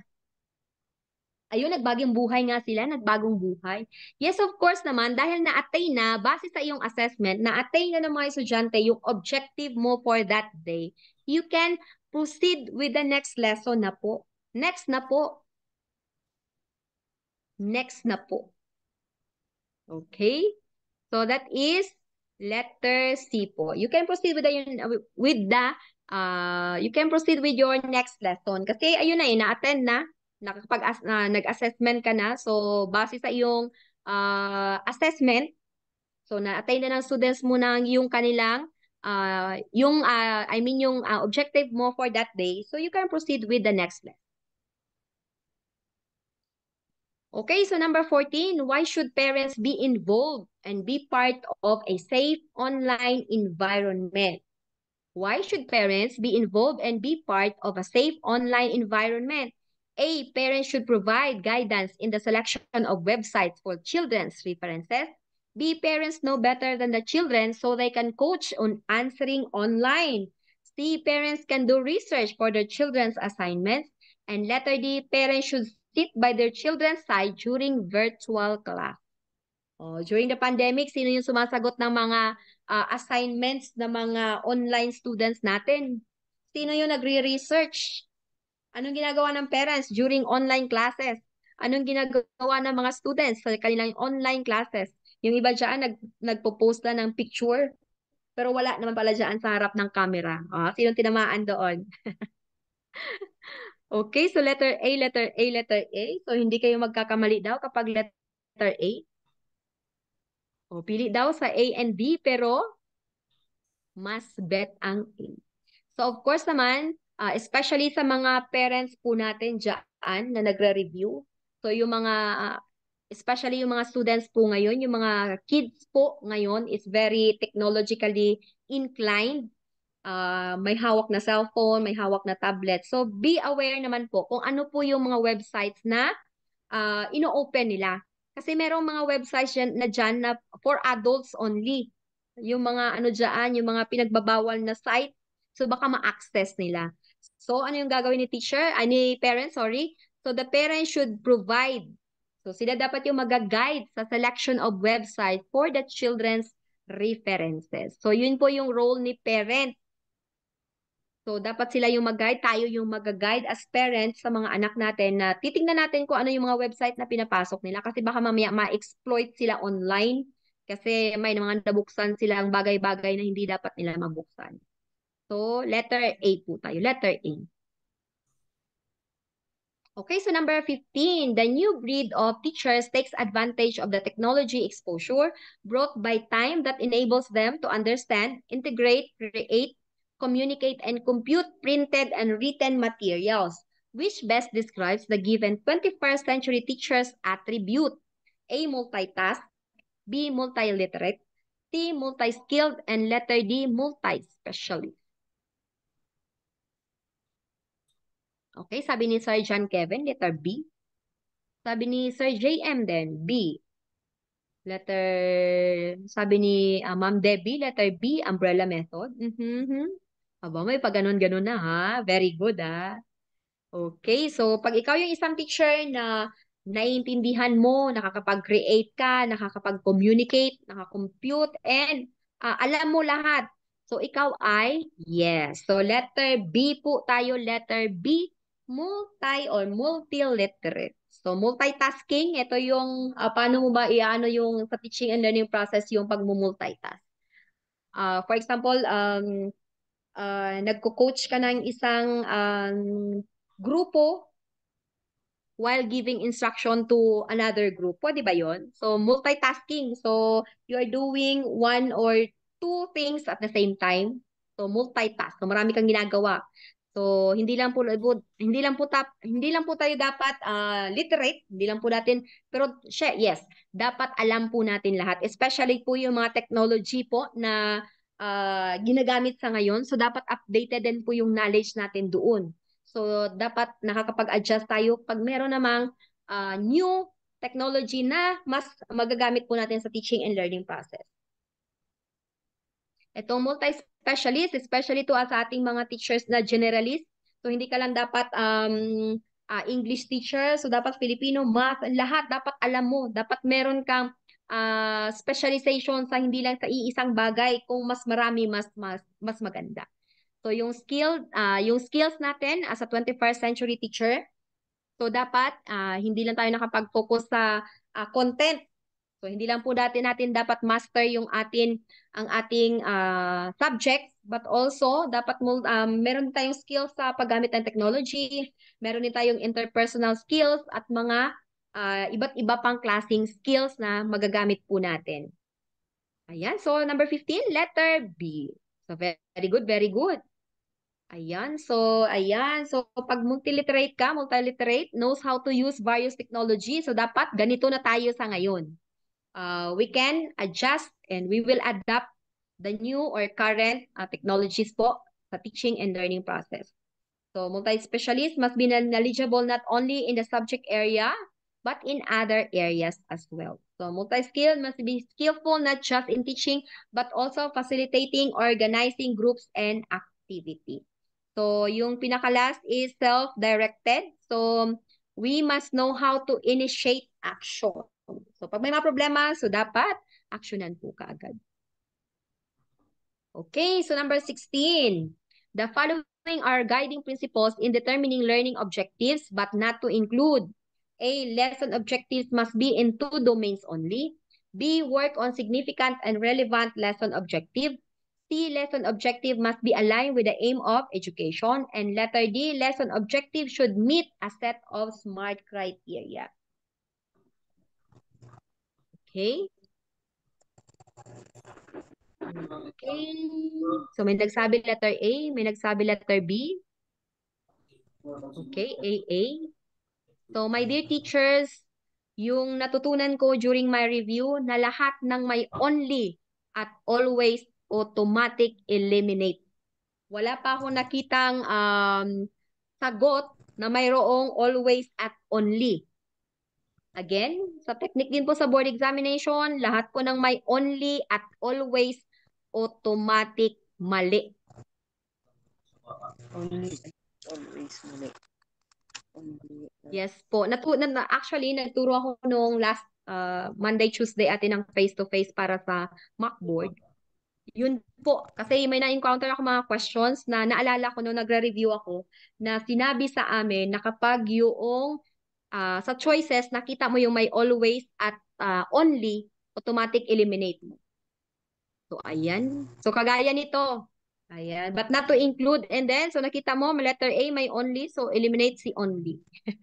Ayun, nagbagong buhay nga sila, nagbagong buhay. Yes, of course naman, dahil na-attain na, base sa iyong assessment, na-attain na ng mga estudyante yung objective mo for that day, you can proceed with the next lesson na po. Next na po. Next na po. Okay? So that is letter C po. You can proceed with the, with the uh, you can proceed with your next lesson. Kasi ayun na, ina-attend na. Nakapag uh, ah, nag-assessment ka na. So base sa iyong uh, assessment, so na-attend na ng students mo ng ah, yung kanilang uh, yung uh, I mean yung uh, objective mo for that day. So you can proceed with the next lesson. Okay, so number 14, why should parents be involved and be part of a safe online environment? Why should parents be involved and be part of a safe online environment? A, parents should provide guidance in the selection of websites for children's references. B, parents know better than the children so they can coach on answering online. C, parents can do research for their children's assignments. And letter D, parents should sit by their children's side during virtual class. Oh, during the pandemic, sino yung sumasagot ng mga uh, assignments ng mga online students natin? Sino yung nagre-research? Anong ginagawa ng parents during online classes? Anong ginagawa ng mga students sa kanilang online classes? Yung iba dyan, nag, nagpo-post lang ng picture, pero wala naman pala dyan sa harap ng camera. Oh, ah, sino tinamaan doon? (laughs) Okay, so letter A, letter A, letter A. So hindi kayo magkakamali daw kapag letter A. O, pili daw sa A and B pero mas bet ang A. So of course naman, uh, especially sa mga parents po natin dyan na nagre-review. So yung mga, uh, especially yung mga students po ngayon, yung mga kids po ngayon is very technologically inclined uh, may hawak na cellphone, may hawak na tablet. So be aware naman po kung ano po yung mga websites na uh, ino-open nila. Kasi merong mga websites dyan, na dyan na for adults only. Yung mga ano dyan, yung mga pinagbabawal na site. So baka ma-access nila. So ano yung gagawin ni teacher, uh, ni parent, sorry. So the parent should provide So sila dapat yung mag-guide sa selection of website for the children's references. So yun po yung role ni parent So, dapat sila yung mag-guide, tayo yung mag-guide as parents sa mga anak natin na titingnan natin kung ano yung mga website na pinapasok nila kasi baka mamaya ma-exploit sila online kasi may mga nabuksan silang bagay-bagay na hindi dapat nila mabuksan. So, letter A po tayo. Letter A. Okay, so number 15, the new breed of teachers takes advantage of the technology exposure brought by time that enables them to understand, integrate, create, communicate, and compute printed and written materials, which best describes the given 21st century teacher's attribute. A, multitask. B, multiliterate. C, multi-skilled. And letter D, multi-specialist. Okay, sabi ni Sir John Kevin, letter B. Sabi ni Sir JM then, B. Letter, sabi ni uh, Ma'am Debbie, letter B, umbrella method. Mm -hmm. Aba, may pag ganon-ganon na ha. Very good ha. Okay, so pag ikaw yung isang teacher na naiintindihan mo, nakakapag-create ka, nakakapag-communicate, nakakompute, and uh, alam mo lahat. So ikaw ay yes. So letter B po tayo, letter B, multi or multiliterate. So multitasking, ito yung uh, paano mo ba iano yung sa teaching and learning process yung pag-multitask. Uh, ah, for example, um, uh, nagko-coach ka ng isang um, grupo while giving instruction to another group. Pwede ba yon? So, multitasking. So, you are doing one or two things at the same time. So, multitask. So, marami kang ginagawa. So, hindi lang po hindi lang po tap, hindi lang po tayo dapat uh, literate, hindi lang po natin pero siya, yes, dapat alam po natin lahat, especially po yung mga technology po na uh, ginagamit sa ngayon. So, dapat updated din po yung knowledge natin doon. So, dapat nakakapag-adjust tayo pag meron namang uh, new technology na mas magagamit po natin sa teaching and learning process. Itong multi-specialist, especially to ah, sa ating mga teachers na generalist. So, hindi ka lang dapat um, uh, English teacher. So, dapat Filipino, math, lahat dapat alam mo. Dapat meron kang uh, ah, specialization sa hindi lang sa iisang bagay, kung mas marami, mas, mas, mas maganda. So yung skill, uh, yung skills natin as a 21st century teacher, so dapat uh, hindi lang tayo nakapag-focus sa uh, content So hindi lang po dati natin dapat master yung atin ang ating uh, subject but also dapat mo um, meron tayong skills sa paggamit ng technology, meron din tayong interpersonal skills at mga uh, iba't iba pang klasing skills na magagamit po natin. Ayan, so number 15, letter B. So very good, very good. Ayan, so ayan, so pag multiliterate ka, multiliterate knows how to use various technology. So dapat ganito na tayo sa ngayon. Uh, we can adjust and we will adapt the new or current uh, technologies po sa teaching and learning process. So multi-specialist must be knowledgeable not only in the subject area but in other areas as well. So multi-skilled must be skillful not just in teaching, but also facilitating, organizing groups and activity. So yung pinakalast is self-directed. So we must know how to initiate action. So pag may mga problema, so dapat actionan po kaagad. Okay, so number 16. The following are guiding principles in determining learning objectives but not to include A. Lesson objectives must be in two domains only. B. Work on significant and relevant lesson objective. C. Lesson objective must be aligned with the aim of education. And letter D. Lesson objective should meet a set of SMART criteria. Okay. Okay. So may nagsabi letter A, may nagsabi letter B. Okay, A A. So, my dear teachers, yung natutunan ko during my review na lahat ng may only at always automatic eliminate. Wala pa akong nakitang um, sagot na mayroong always at only. Again, sa technique din po sa board examination, lahat ko ng may only at always automatic mali. Only always mali. Only Yes po. Natu na, actually, nagturo ako nung last uh, Monday, Tuesday atin ng face-to-face para sa mockboard. Yun po, kasi may na-encounter ako mga questions na naalala ko nung nagre-review ako na sinabi sa amin na kapag yung uh, sa choices, nakita mo yung may always at uh, only, automatic eliminate mo. So, ayan. So, kagaya nito, Ayan, but not to include. And then, so nakita mo, letter A may only, so eliminate si only. (laughs)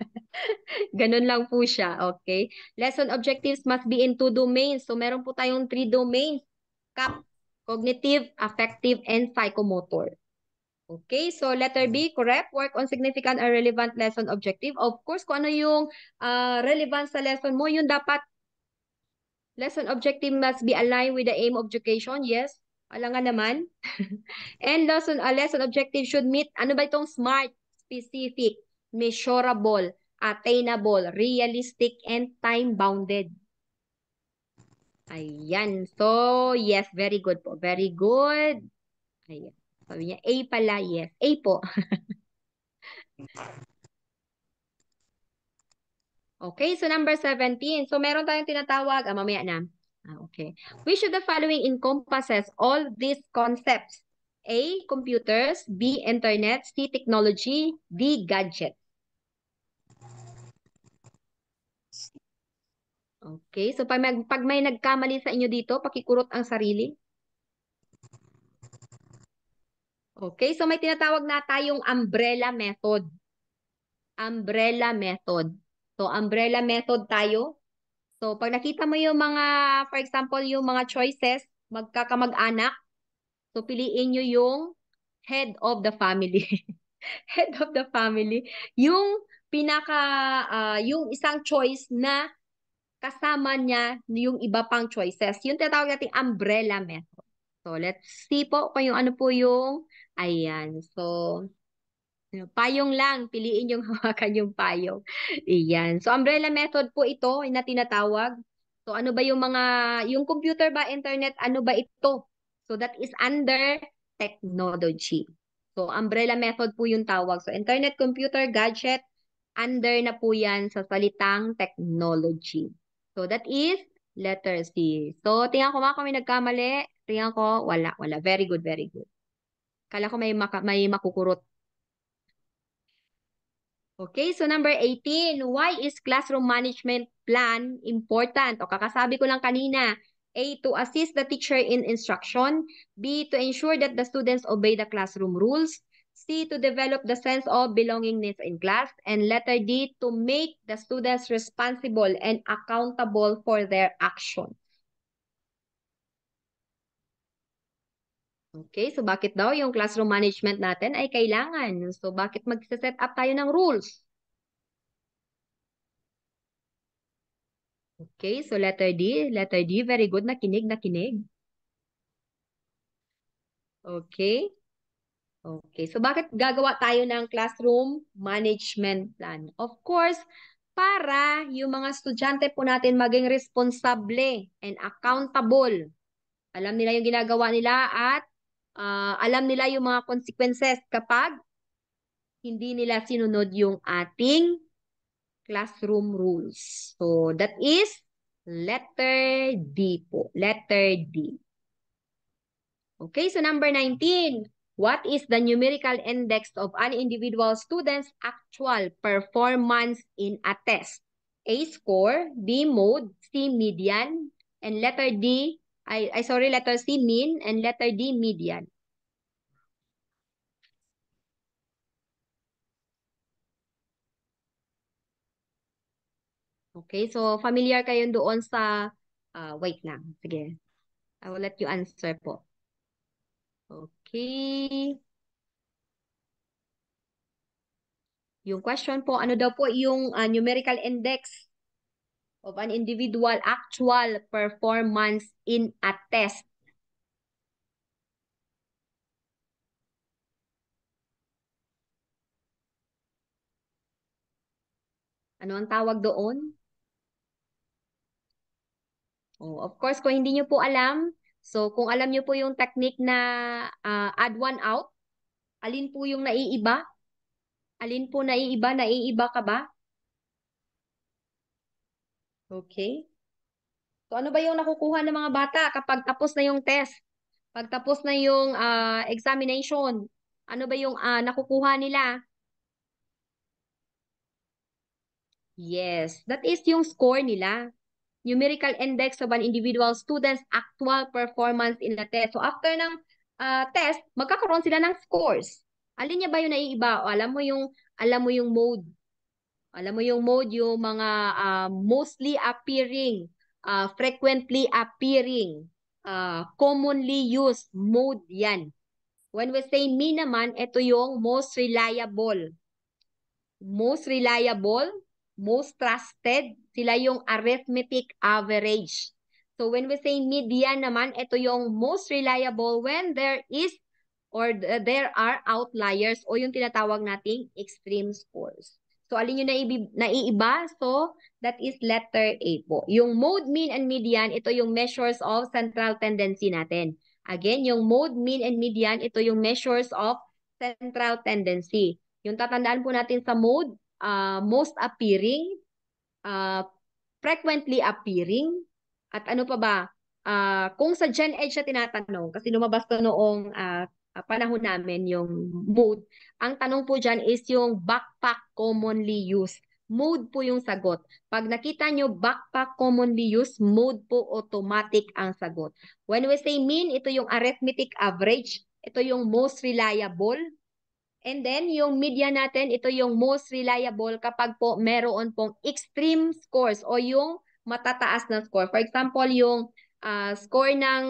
Ganun lang po siya, okay? Lesson objectives must be in two domains. So meron po tayong three domains. CAP, cognitive, affective, and psychomotor. Okay, so letter B, correct. Work on significant and relevant lesson objective. Of course, kung ano yung uh, relevant sa lesson mo, yun dapat lesson objective must be aligned with the aim of education. Yes, nga naman. and lesson, a uh, lesson objective should meet, ano ba itong smart, specific, measurable, attainable, realistic, and time-bounded. Ayan. So, yes, very good po. Very good. Ayan. Sabi niya, A pala, yes. A po. (laughs) okay, so number 17. So, meron tayong tinatawag, ah, mamaya na, Ah, okay. Which of the following encompasses all these concepts? A. Computers. B. Internet. C. Technology. D. Gadget. Okay. So pag, mag, pag may nagkamali sa inyo dito, pakikurot ang sarili. Okay. So may tinatawag na tayong umbrella method. Umbrella method. So umbrella method tayo. So, pag nakita mo yung mga, for example, yung mga choices, magkakamag-anak, so piliin nyo yung head of the family. (laughs) head of the family. Yung pinaka, uh, yung isang choice na kasama niya yung iba pang choices. Yung tinatawag nating umbrella method. So, let's see po kung yung ano po yung, ayan. So, Payong lang, piliin yung (laughs) hawakan yung payong. Iyan. So umbrella method po ito na tinatawag. So ano ba yung mga, yung computer ba, internet, ano ba ito? So that is under technology. So umbrella method po yung tawag. So internet, computer, gadget, under na po yan sa salitang technology. So that is letter C. So tingnan ko mga kami nagkamali. Tingnan ko, wala, wala. Very good, very good. Kala ko may, maka, may makukurot Okay, so number 18, why is classroom management plan important? O kakasabi ko lang kanina, A, to assist the teacher in instruction. B, to ensure that the students obey the classroom rules. C, to develop the sense of belongingness in class. And letter D, to make the students responsible and accountable for their actions. Okay, so bakit daw yung classroom management natin ay kailangan? So bakit mag-set up tayo ng rules? Okay, so letter D. Letter D, very good. Nakinig, nakinig. Okay. Okay, so bakit gagawa tayo ng classroom management plan? Of course, para yung mga estudyante po natin maging responsable and accountable. Alam nila yung ginagawa nila at uh, alam nila yung mga consequences kapag hindi nila sinunod yung ating classroom rules. So, that is letter D po. Letter D. Okay, so number 19. What is the numerical index of an individual student's actual performance in a test? A score, B mode, C median, and letter D, I, I sorry, letter C, mean, and letter D, median. Okay, so familiar kayo doon sa, uh, wait lang, sige. I will let you answer po. Okay. Yung question po, ano daw po yung uh, numerical index of an individual actual performance in a test. Ano ang tawag doon? Oh, of course, kung hindi nyo po alam, so kung alam nyo po yung technique na uh, add one out, alin po yung naiiba? Alin po naiiba? Naiiba ka ba? Okay? So ano ba yung nakukuha ng mga bata kapag tapos na yung test? Pag na yung uh, examination, ano ba yung uh, nakukuha nila? Yes, that is yung score nila. Numerical index of an individual student's actual performance in the test. So after ng uh, test, magkakaroon sila ng scores. Alin niya ba yung naiiba? O alam mo yung alam mo yung mode alam mo yung mode, yung mga uh, mostly appearing, uh, frequently appearing, uh, commonly used mode yan. When we say me naman, ito yung most reliable. Most reliable, most trusted, sila yung arithmetic average. So when we say median naman, ito yung most reliable when there is or there are outliers o yung tinatawag nating extreme scores. So, alin yung naibi- naiiba? So, that is letter A po. Yung mode, mean, and median, ito yung measures of central tendency natin. Again, yung mode, mean, and median, ito yung measures of central tendency. Yung tatandaan po natin sa mode, uh, most appearing, uh, frequently appearing, at ano pa ba? Uh, kung sa Gen Ed siya tinatanong, kasi lumabas to noong uh, Ah, panahon namin yung mood. Ang tanong po dyan is yung backpack commonly used. Mood po yung sagot. Pag nakita nyo backpack commonly used, mood po automatic ang sagot. When we say mean, ito yung arithmetic average. Ito yung most reliable. And then yung media natin, ito yung most reliable kapag po meron pong extreme scores o yung matataas na score. For example, yung uh, score ng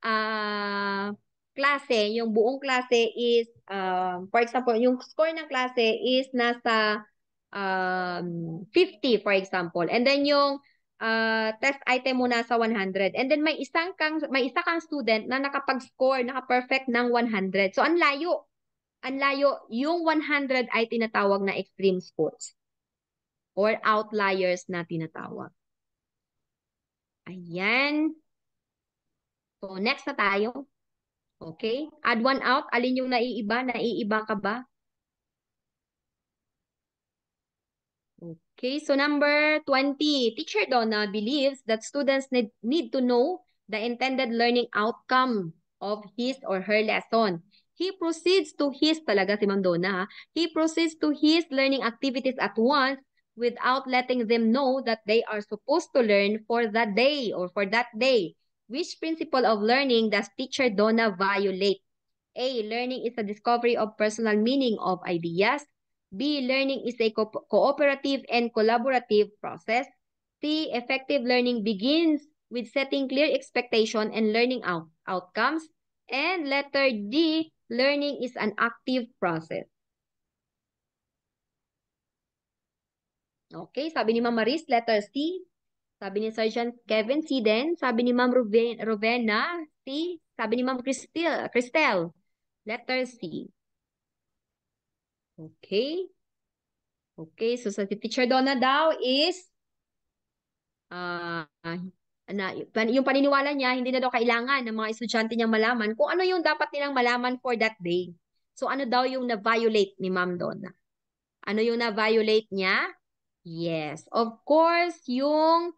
uh, klase, yung buong klase is, um, for example, yung score ng klase is nasa um, 50, for example. And then yung uh, test item mo nasa 100. And then may isang kang, may isa kang student na nakapag-score, naka-perfect ng 100. So, ang layo. Ang layo. Yung 100 ay tinatawag na extreme sports or outliers na tinatawag. Ayan. So, next na tayo. Okay? Add one out. Alin yung naiiba? Naiiba ka ba? Okay, so number 20. Teacher Donna believes that students need, need to know the intended learning outcome of his or her lesson. He proceeds to his, talaga si Ma'am Donna, he proceeds to his learning activities at once without letting them know that they are supposed to learn for that day or for that day. Which principle of learning does teacher Donna violate? A. Learning is a discovery of personal meaning of ideas. B. Learning is a co cooperative and collaborative process. C. Effective learning begins with setting clear expectation and learning out outcomes. And letter D. Learning is an active process. Okay, sabi ni Mama Maris, letter C, sabi ni Sergeant Kevin, si Den. Sabi ni Ma'am Roven Rovena, si. Sabi ni Ma'am Christel, Christel, letter C. Okay. Okay, so sa Teacher Donna daw is uh, na, yung paniniwala niya, hindi na daw kailangan ng mga estudyante niyang malaman kung ano yung dapat nilang malaman for that day. So ano daw yung na-violate ni Ma'am Donna? Ano yung na-violate niya? Yes, of course, yung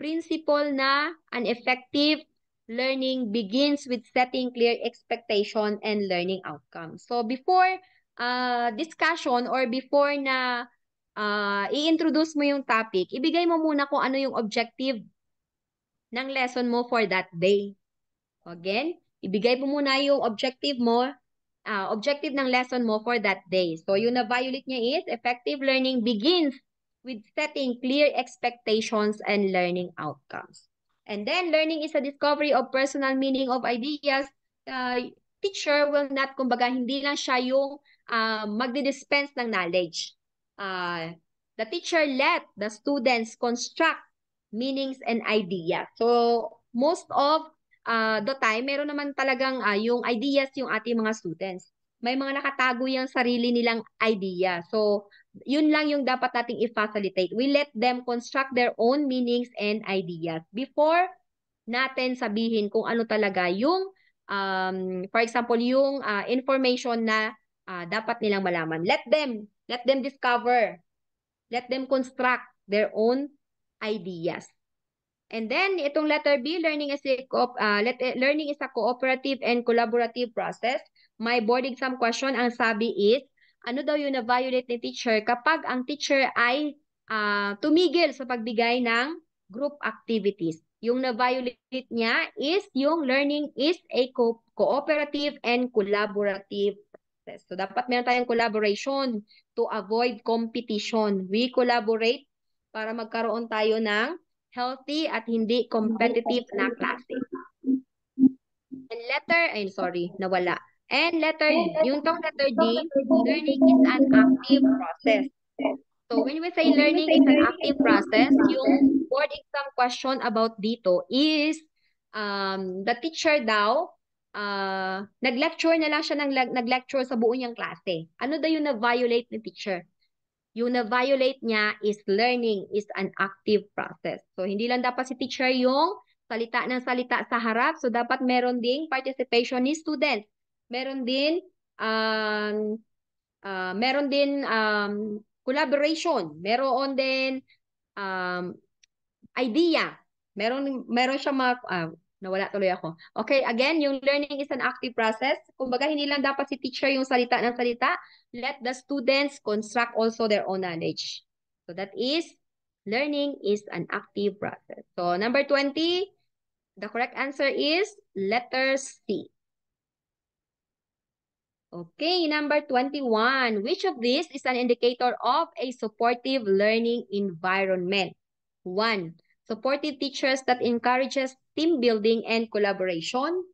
principle na an effective learning begins with setting clear expectation and learning outcome. So before uh, discussion or before na uh, i-introduce mo yung topic, ibigay mo muna kung ano yung objective ng lesson mo for that day. Again, ibigay mo muna yung objective mo uh, objective ng lesson mo for that day. So, yung na-violate niya is, effective learning begins with setting clear expectations and learning outcomes. And then learning is a discovery of personal meaning of ideas. Uh, teacher will not, kumbaga, hindi lang siya yung uh, magdi-dispense ng knowledge. Uh, the teacher let the students construct meanings and ideas. So, most of uh, the time, meron naman talagang uh, yung ideas yung ating mga students. May mga nakatago yung sarili nilang idea. So, yun lang yung dapat nating i-facilitate. We let them construct their own meanings and ideas before natin sabihin kung ano talaga yung, um, for example, yung uh, information na uh, dapat nilang malaman. Let them, let them discover, let them construct their own ideas. And then, itong letter B, learning is a, co uh, ah, let, eh, learning is a cooperative and collaborative process. My board exam question, ang sabi is, ano daw yung na-violate ni teacher kapag ang teacher ay uh, tumigil sa pagbigay ng group activities. Yung na-violate niya is yung learning is a co cooperative and collaborative process. So dapat meron tayong collaboration to avoid competition. We collaborate para magkaroon tayo ng healthy at hindi competitive na klase. And letter, ay sorry, nawala. And letter, yung tong letter D, learning is an active process. So when we say learning is an active process, yung board exam question about dito is um, the teacher daw, uh, nag-lecture na lang siya ng nag-lecture sa buong niyang klase. Ano daw yung na-violate ni teacher? Yung na-violate niya is learning is an active process. So hindi lang dapat si teacher yung salita ng salita sa harap. So dapat meron ding participation ni students Meron din um, uh, meron din um, collaboration, meron din um, idea. Meron meron siya mga uh, nawala tuloy ako. Okay, again, yung learning is an active process. Kumbaga hindi lang dapat si teacher yung salita ng salita. Let the students construct also their own knowledge. So that is learning is an active process. So number 20, the correct answer is letter C. Okay, number 21. Which of these is an indicator of a supportive learning environment? One, supportive teachers that encourages team building and collaboration.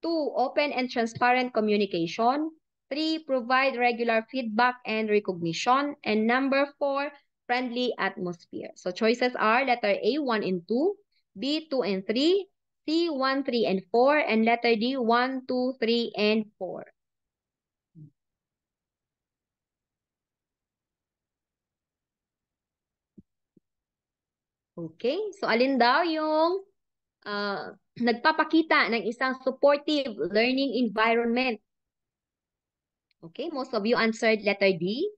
Two, open and transparent communication. Three, provide regular feedback and recognition. And number four, friendly atmosphere. So choices are letter A, 1 and 2, B, 2 and 3, C, 1, 3 and 4, and letter D, one, two, three, and 4. Okay? So alin daw yung uh, nagpapakita ng isang supportive learning environment? Okay, most of you answered letter D.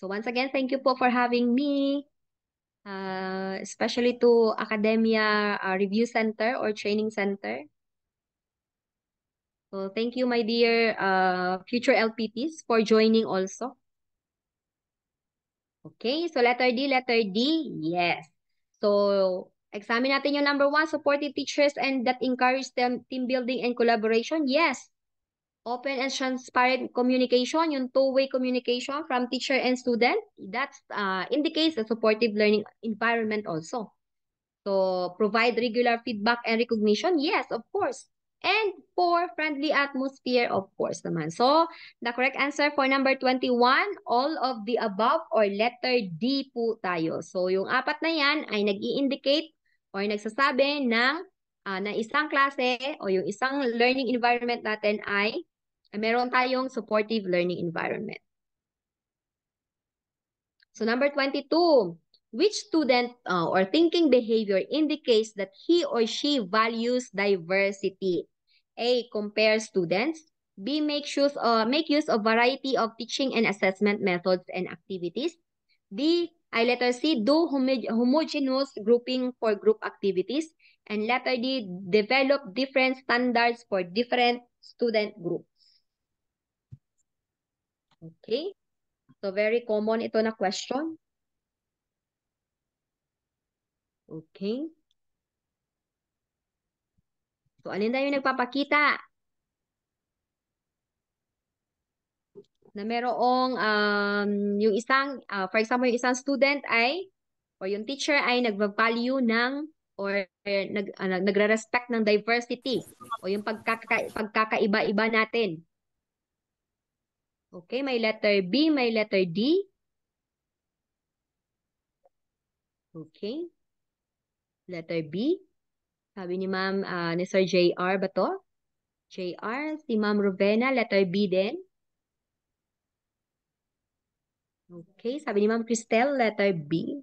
So once again, thank you po for having me, uh, especially to Academia uh, Review Center or Training Center. So thank you, my dear uh, future LPTs, for joining also. Okay, so letter D, letter D, yes. So, examine natin yung number one, supportive teachers and that encourage them team building and collaboration, yes. Open and transparent communication, yung two-way communication from teacher and student, that uh, indicates a supportive learning environment also. So, provide regular feedback and recognition, yes, of course and four, friendly atmosphere, of course naman. So, the correct answer for number 21, all of the above or letter D po tayo. So, yung apat na yan ay nag indicate or nagsasabi ng uh, na isang klase o yung isang learning environment natin ay, ay meron tayong supportive learning environment. So, number 22, which student uh, or thinking behavior indicates that he or she values diversity? A. Compare students. B. Make use, uh, make use of variety of teaching and assessment methods and activities. D. I letter C, do homogeneous grouping for group activities. And letter D, develop different standards for different student groups. Okay. So very common ito na question. Okay. So, alin tayo nagpapakita? Na merong, um, yung isang, uh, for example, yung isang student ay, or yung teacher ay nag-value ng, or nag, uh, nagre-respect ng diversity, o yung pagkaka, pagkakaiba-iba natin. Okay, may letter B, may letter D. Okay. Letter B. Sabi ni Ma'am, uh, ni Sir JR ba to? JR, si Ma'am Rowena, letter B din. Okay, sabi ni Ma'am Cristel, letter B.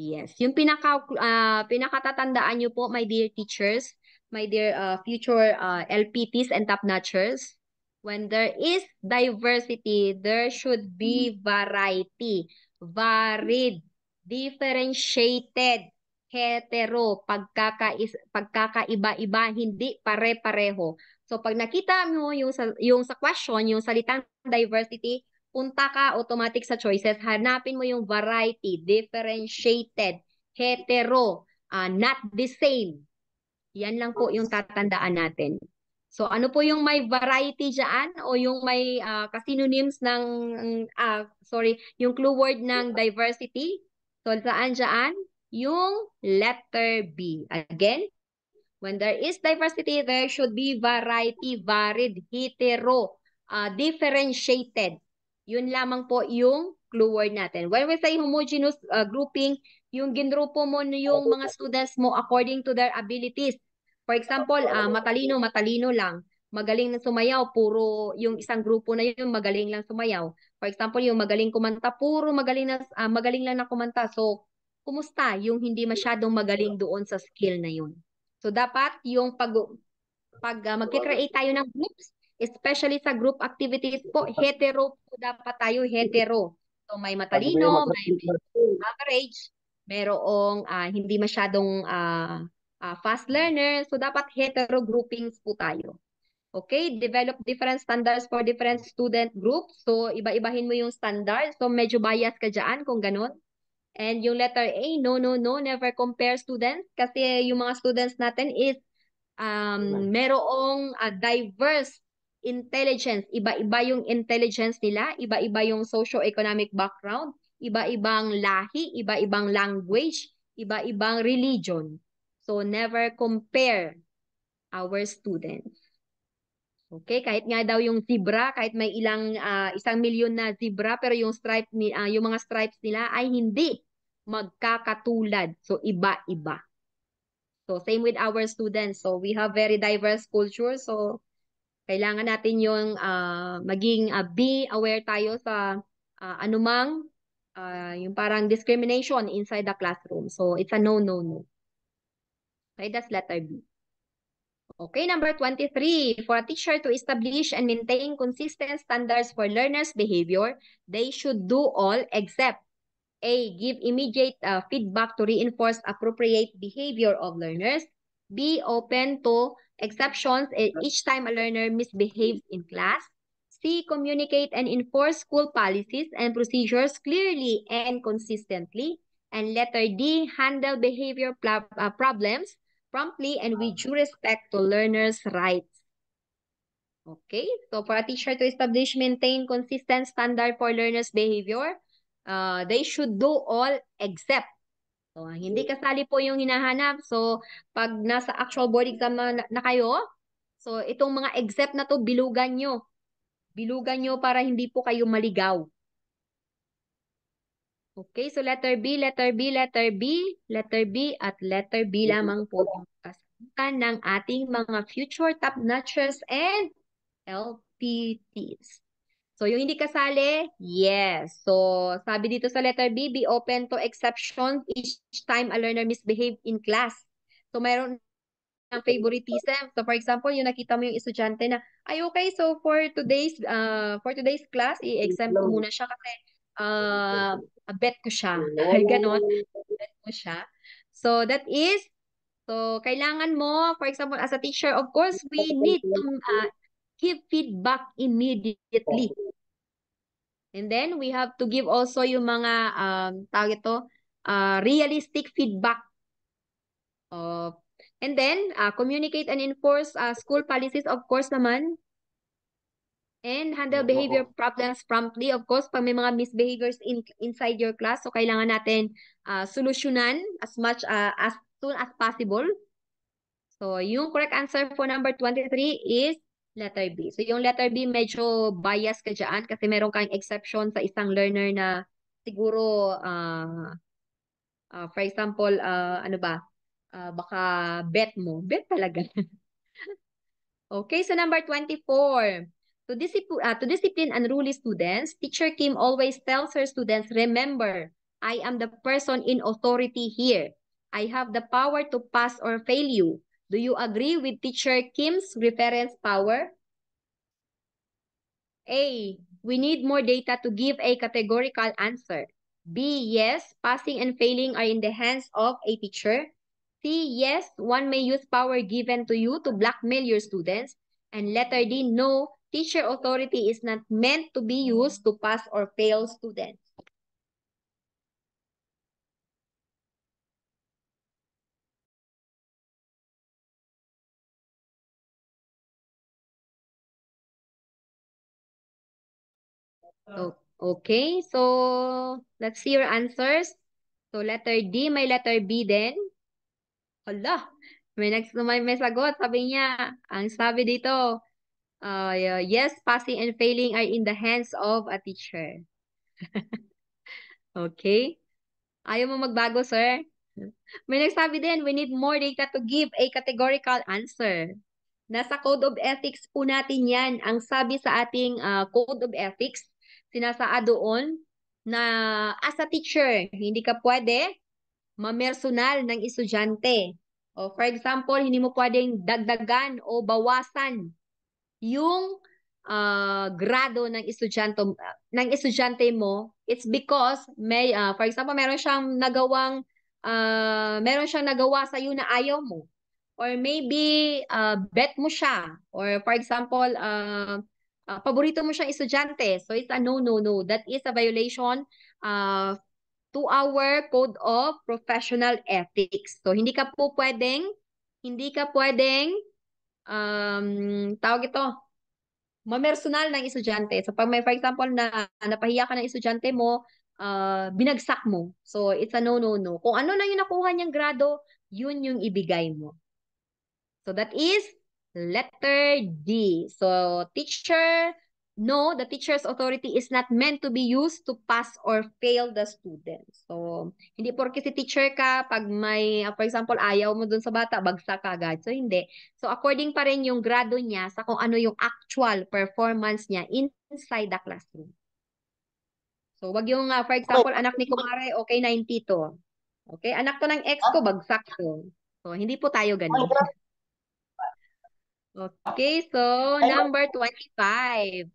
Yes, yung pinaka, uh, pinakatatandaan nyo po, my dear teachers, my dear uh, future uh, LPTs and top-notchers, when there is diversity, there should be mm. variety, varied, differentiated, hetero, pagkakais, pagkakaiba-iba, hindi pare-pareho. So pag nakita mo yung sa, yung sa question, yung salitang diversity, punta ka automatic sa choices, hanapin mo yung variety, differentiated, hetero, uh, not the same. Yan lang po yung tatandaan natin. So ano po yung may variety diyan o yung may uh, ng uh, sorry, yung clue word ng diversity? So saan diyan? yung letter B. Again, when there is diversity, there should be variety, varied, hetero, uh, differentiated. Yun lamang po yung clue word natin. When we say homogeneous uh, grouping, yung ginrupo mo yung mga students mo according to their abilities. For example, uh, matalino, matalino lang. Magaling na sumayaw, puro yung isang grupo na yun, magaling lang sumayaw. For example, yung magaling kumanta, puro magaling, na, uh, magaling lang na kumanta. So, kumusta yung hindi masyadong magaling doon sa skill na yun. So dapat yung pag, pag uh, magkikreate tayo ng groups, especially sa group activities po, hetero po dapat tayo, hetero. So may matalino, may, average, merong uh, hindi masyadong uh, uh, fast learner. So dapat hetero groupings po tayo. Okay, develop different standards for different student groups. So iba-ibahin mo yung standards. So medyo bias ka dyan kung ganun. And yung letter A, no, no, no, never compare students kasi yung mga students natin is um, merong uh, diverse intelligence. Iba-iba yung intelligence nila, iba-iba yung socio-economic background, iba-ibang lahi, iba-ibang language, iba-ibang religion. So never compare our students. Okay, kahit nga daw yung zebra, kahit may ilang uh, isang milyon na zebra pero yung stripe ni uh, yung mga stripes nila ay hindi magkakatulad. So iba-iba. So same with our students. So we have very diverse culture. So kailangan natin yung uh, maging uh, be aware tayo sa uh, anumang uh, yung parang discrimination inside the classroom. So it's a no no no. Okay, that's letter B. Okay, number 23, for a teacher to establish and maintain consistent standards for learners' behavior, they should do all except A. Give immediate uh, feedback to reinforce appropriate behavior of learners. B. Open to exceptions each time a learner misbehaves in class. C. Communicate and enforce school policies and procedures clearly and consistently. And letter D. Handle behavior uh, problems promptly and with due respect to learners' rights. Okay, so for a teacher to establish, maintain consistent standard for learners' behavior, uh, they should do all except. So, hindi kasali po yung hinahanap. So, pag nasa actual board exam na, na kayo, so itong mga except na to, bilugan nyo. Bilugan nyo para hindi po kayo maligaw. Okay, so letter B, letter B, letter B, letter B, at letter B lamang po ang kasagutan ng ating mga future top notches and LPTs. So yung hindi kasali, yes. So sabi dito sa letter B, be open to exceptions each time a learner misbehave in class. So mayroon ng favoritism. So for example, yung nakita mo yung estudyante na, ay okay, so for today's uh, for today's class, i-exempt muna siya kasi uh, bet ko siya. Ay, Ganon, bet mo siya. So that is, so kailangan mo, for example, as a teacher, of course, we need to uh, give feedback immediately. And then we have to give also yung mga, um, tawag ito, uh, realistic feedback. Uh, and then, uh, communicate and enforce uh, school policies, of course naman, And handle behavior Oo. problems promptly. Of course, pag may mga misbehaviors in, inside your class, so kailangan natin uh, solusyonan as much uh, as soon as possible. So, yung correct answer for number 23 is letter B. So, yung letter B, medyo bias ka dyan kasi meron kang exception sa isang learner na siguro, uh, uh, for example, uh, ano ba, uh, baka bet mo. Bet talaga. (laughs) okay, so number 24. To, discipl- uh, ah, to discipline unruly students, teacher Kim always tells her students, remember, I am the person in authority here. I have the power to pass or fail you. Do you agree with teacher Kim's reference power? A. We need more data to give a categorical answer. B. Yes, passing and failing are in the hands of a teacher. C. Yes, one may use power given to you to blackmail your students. And letter D. No, Teacher authority is not meant to be used to pass or fail students. Oh, okay, so let's see your answers. So letter D, may letter B then. Hala, may, next, may, may sagot. Sabi niya, ang sabi dito, Uh, yes, passing and failing are in the hands of a teacher. (laughs) okay? Ayaw mo magbago, sir? May nagsabi din, we need more data to give a categorical answer. Nasa Code of Ethics po natin yan. Ang sabi sa ating uh, Code of Ethics, sinasaa doon na as a teacher, hindi ka pwede mamersonal ng estudyante. O, for example, hindi mo pwedeng dagdagan o bawasan yung uh, grado ng estudyante uh, ng estudyante mo it's because may uh, for example meron siyang nagawang uh, meron siyang nagawa sa iyo na ayaw mo or maybe uh, bet mo siya or for example uh, uh, paborito mo siyang estudyante so it's a no no no that is a violation uh, to our code of professional ethics so hindi ka po pwedeng hindi ka pwedeng um, tawag ito, mamersonal ng estudyante. So pag may, for example, na napahiya ka ng estudyante mo, uh, binagsak mo. So it's a no-no-no. Kung ano lang yung nakuha niyang grado, yun yung ibigay mo. So that is letter D. So teacher, No, the teacher's authority is not meant to be used to pass or fail the student. So, hindi porke si teacher ka, pag may, uh, for example, ayaw mo dun sa bata, bagsak ka agad. So, hindi. So, according pa rin yung grado niya sa kung ano yung actual performance niya inside the classroom. So, wag yung, uh, for example, anak ni Kumare, okay, 90 to. Okay, anak to ng ex ko, bagsak to. So, hindi po tayo ganun. Okay, so number 25.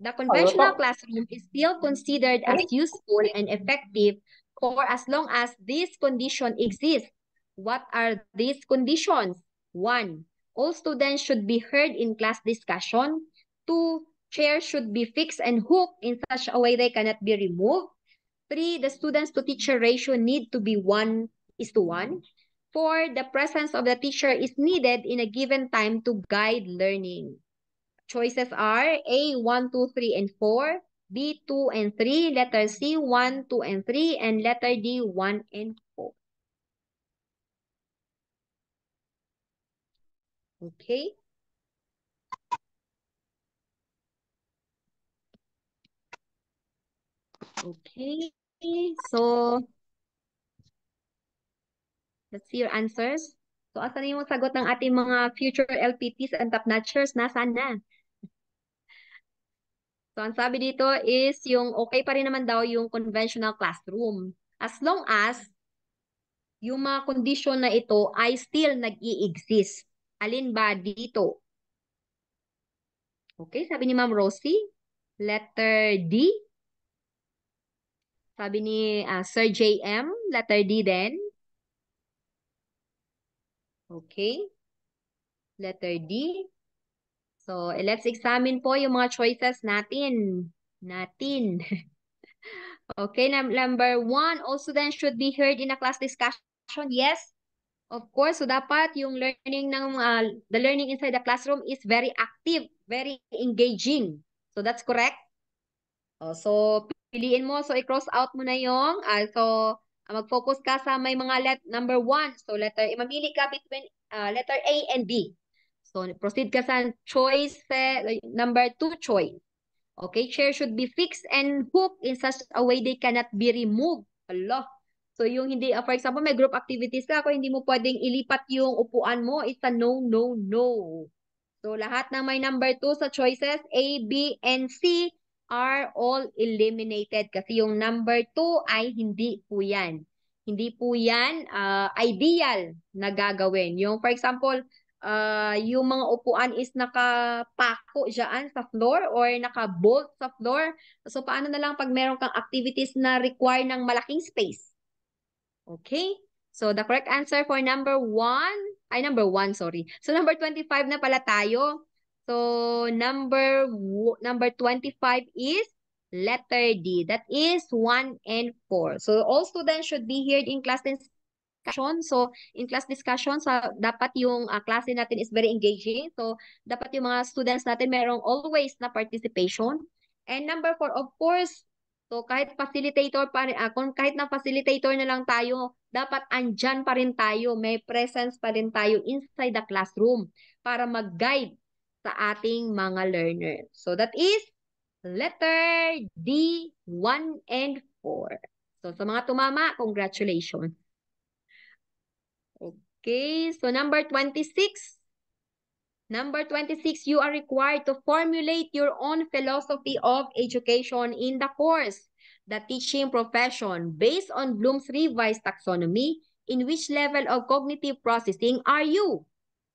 The conventional classroom is still considered as useful and effective for as long as these conditions exist. What are these conditions? One, all students should be heard in class discussion. Two, chairs should be fixed and hooked in such a way they cannot be removed. Three, the students to teacher ratio need to be one is to one. Four, the presence of the teacher is needed in a given time to guide learning. Choices are A, 1, 2, 3, and 4, B, 2 and 3, letter C, 1, 2, and 3, and letter D, 1 and 4. Okay. Okay, so let's see your answers. So, asan yung sagot ng ating mga future LPTs and top-notchers? Nasaan na? So, ang sabi dito is yung okay pa rin naman daw yung conventional classroom. As long as yung mga condition na ito ay still nag-i-exist. Alin ba dito? Okay, sabi ni Ma'am Rosie, letter D. Sabi ni uh, Sir JM, letter D din. Okay, letter D. So, let's examine po yung mga choices natin. Natin. (laughs) okay, number one, all students should be heard in a class discussion. Yes, of course. So, dapat yung learning ng, uh, the learning inside the classroom is very active, very engaging. So, that's correct. Oh, so, piliin mo. So, i-cross out mo na yung, uh, so, ah, mag-focus ka sa may mga let number 1. So letter, mamili ka between uh, letter A and B. So, proceed ka sa choice, eh, number two, choice. Okay, chair should be fixed and hooked in such a way they cannot be removed. Allah. So, yung hindi, uh, for example, may group activities ka, kung hindi mo pwedeng ilipat yung upuan mo, it's a no, no, no. So, lahat na may number 2 sa choices, A, B, and C, are all eliminated kasi yung number 2 ay hindi po yan. Hindi po yan uh, ideal na gagawin. Yung for example, uh, yung mga upuan is nakapako dyan sa floor or nakabolt sa floor. So, paano na lang pag meron kang activities na require ng malaking space? Okay? So, the correct answer for number 1, ay number 1, sorry. So, number 25 na pala tayo. So, number number 25 is letter D. That is 1 and 4. So, all students should be here in class 10 discussion. So, in-class discussion, sa so dapat yung uh, klase natin is very engaging. So, dapat yung mga students natin merong always na participation. And number four, of course, so kahit facilitator pa rin, uh, kahit na facilitator na lang tayo, dapat andyan pa rin tayo, may presence pa rin tayo inside the classroom para mag-guide sa ating mga learners. So that is letter D, 1 and 4. So sa mga tumama, congratulations. Okay, so number 26. Number 26, you are required to formulate your own philosophy of education in the course, the teaching profession, based on Bloom's revised taxonomy, in which level of cognitive processing are you?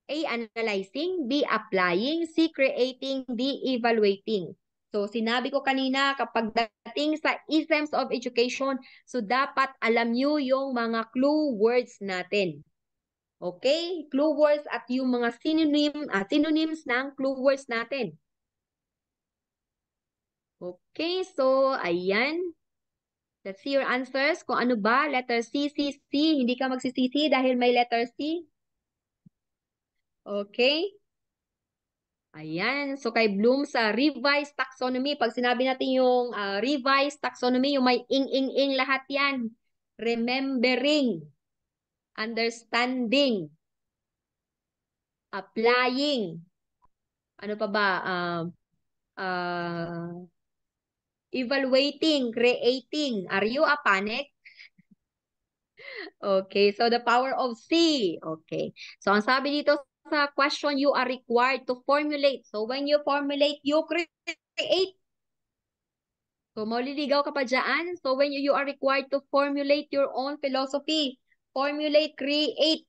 A. Analyzing, B. Applying, C. Creating, D. Evaluating. So, sinabi ko kanina, kapag dating sa isms of education, so dapat alam nyo yung mga clue words natin. Okay? Clue words at yung mga synonym, uh, synonyms ng clue words natin. Okay, so ayan. Let's see your answers. Kung ano ba, letter C, C, C. Hindi ka magsisisi dahil may letter C. Okay. Ayan. So kay Bloom sa revised taxonomy. Pag sinabi natin yung uh, revised taxonomy, yung may ing-ing-ing lahat yan. Remembering understanding, applying, ano pa ba, uh, uh, evaluating, creating. Are you a panic? okay, so the power of C. Okay, so ang sabi dito sa question, you are required to formulate. So when you formulate, you create. So mauliligaw ka pa dyan. So when you, you are required to formulate your own philosophy Formulate, create.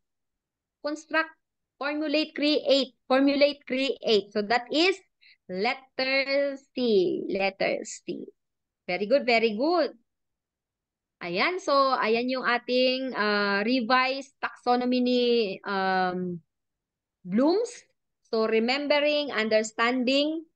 Construct, formulate, create. Formulate, create. So that is letter C. Letter C. Very good, very good. Ayan, so ayan yung ating uh, revised taxonomy ni um, Bloom's. So remembering, understanding,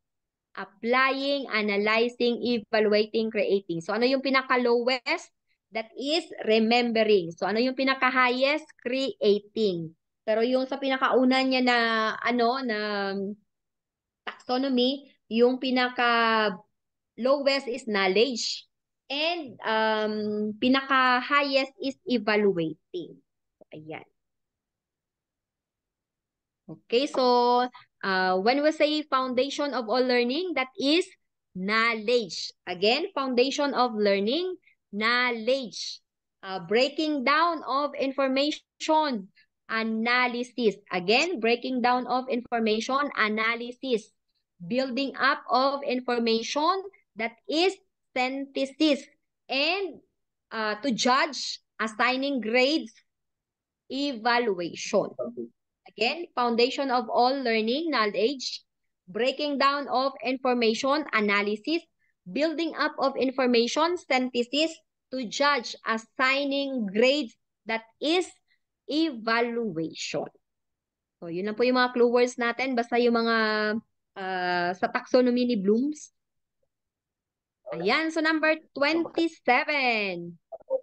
applying, analyzing, evaluating, creating. So ano yung pinaka-lowest? That is remembering. So ano yung pinaka-highest? Creating. Pero yung sa pinakauna niya na ano na taxonomy, yung pinaka lowest is knowledge and um pinaka highest is evaluating. So, ayan. Okay, so uh, when we say foundation of all learning, that is knowledge. Again, foundation of learning, knowledge, uh, breaking down of information, analysis. Again, breaking down of information, analysis, building up of information that is synthesis, and uh, to judge, assigning grades, evaluation. Again, foundation of all learning, knowledge, breaking down of information, analysis, building up of information, synthesis, to judge, assigning grades, that is evaluation. So, yun lang po yung mga clue words natin. Basta yung mga uh, sa taxonomy ni Blooms. Ayan, so number 27.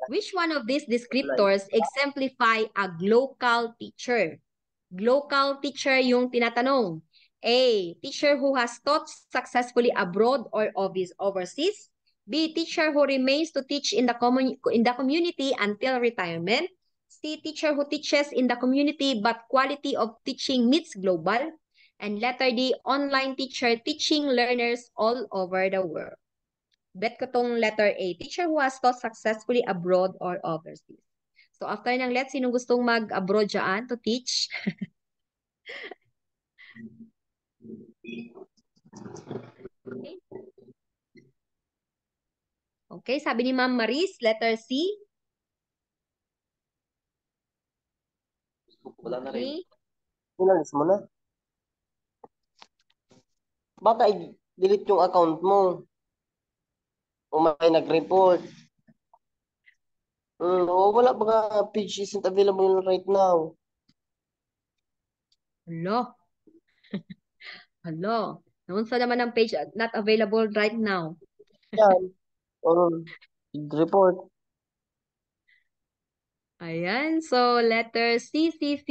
Which one of these descriptors exemplify a glocal teacher? Glocal teacher yung tinatanong. A. Teacher who has taught successfully abroad or overseas. B. Teacher who remains to teach in the, common, in the community until retirement. C. Teacher who teaches in the community but quality of teaching meets global. And letter D, online teacher teaching learners all over the world. Bet ko tong letter A, teacher who has taught successfully abroad or overseas. So after nang let, sino gustong mag-abroad to teach? (laughs) Okay, sabi ni Ma'am Maris, letter C. Wala na rin. Pinalis mo na. Baka i-delete yung account mo. O may nag-report. Mm, o wala baka page isn't available right now. Hello. Hello. Naunsa naman ang page not available right now. Yan. Um, report. Ayan. So, letter C, C, C.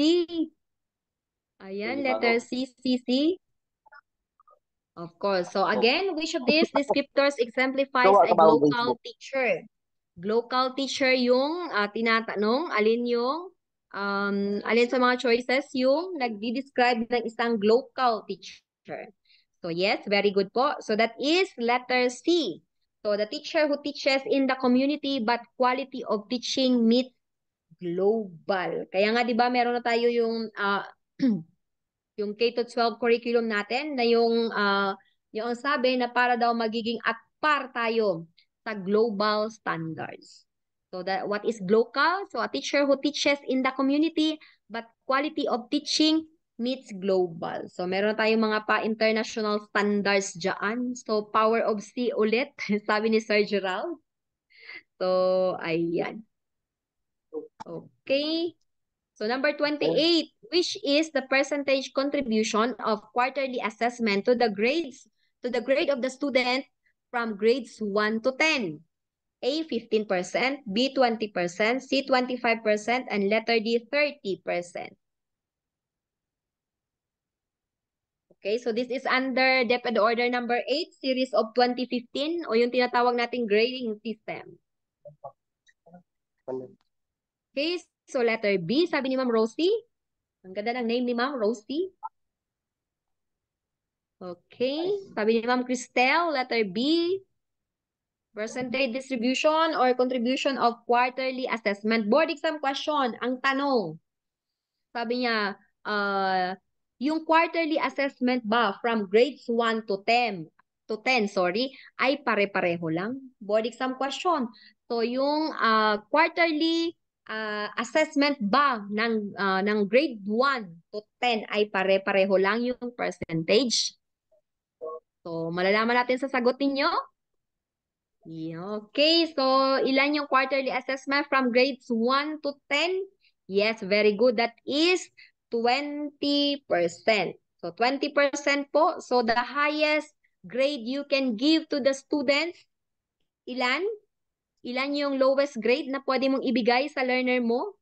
Ayan, letter C, C, C. Of course. So, oh. again, which of these descriptors exemplifies a local teacher? Local teacher yung uh, tinatanong, alin yung um, alin sa mga choices yung nagdi-describe ng isang local teacher teacher. So yes, very good po. So that is letter C. So the teacher who teaches in the community but quality of teaching meet global. Kaya nga 'di ba meron na tayo yung uh, (clears throat) yung K-12 curriculum natin na yung uh, yung sabi na para daw magiging at par tayo sa global standards. So that what is global? So a teacher who teaches in the community but quality of teaching meets global. So meron tayong mga pa-international standards dyan. So power of C ulit, (laughs) sabi ni Sir Gerald. So ayan. Okay. So number 28, which is the percentage contribution of quarterly assessment to the grades, to the grade of the student from grades 1 to 10? A, 15%, B, 20%, C, 25%, and letter D, 30%. Okay, so this is under DepEd Order Number 8, Series of 2015 o yung tinatawag nating grading system. Okay, so letter B, sabi ni Ma'am Rosie. Ang ganda ng name ni Ma'am Rosie. Okay, sabi ni Ma'am Cristel, letter B. Percentage distribution or contribution of quarterly assessment. Board exam question, ang tanong. Sabi niya, uh, yung quarterly assessment ba from grades 1 to 10 to 10 sorry ay pare-pareho lang board exam question so yung uh, quarterly uh, assessment ba ng uh, ng grade 1 to 10 ay pare-pareho lang yung percentage so malalaman natin sa sagot ninyo Okay, so ilan yung quarterly assessment from grades 1 to 10? Yes, very good. That is 20%. So 20% po. So the highest grade you can give to the students, ilan? Ilan yung lowest grade na pwede mong ibigay sa learner mo?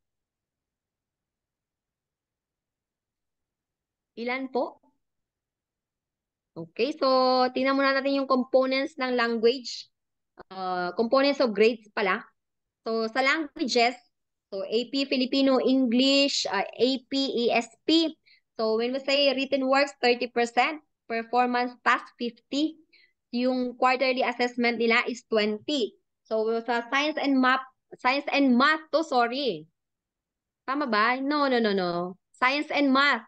Ilan po? Okay, so tingnan muna natin yung components ng language. Uh, components of grades pala. So sa languages, So AP Filipino English, uh, AP ESP. So when we say written works 30%, performance task 50. Yung quarterly assessment nila is 20. So sa science and math, science and math to, sorry. Tama ba? No, no, no, no. Science and math.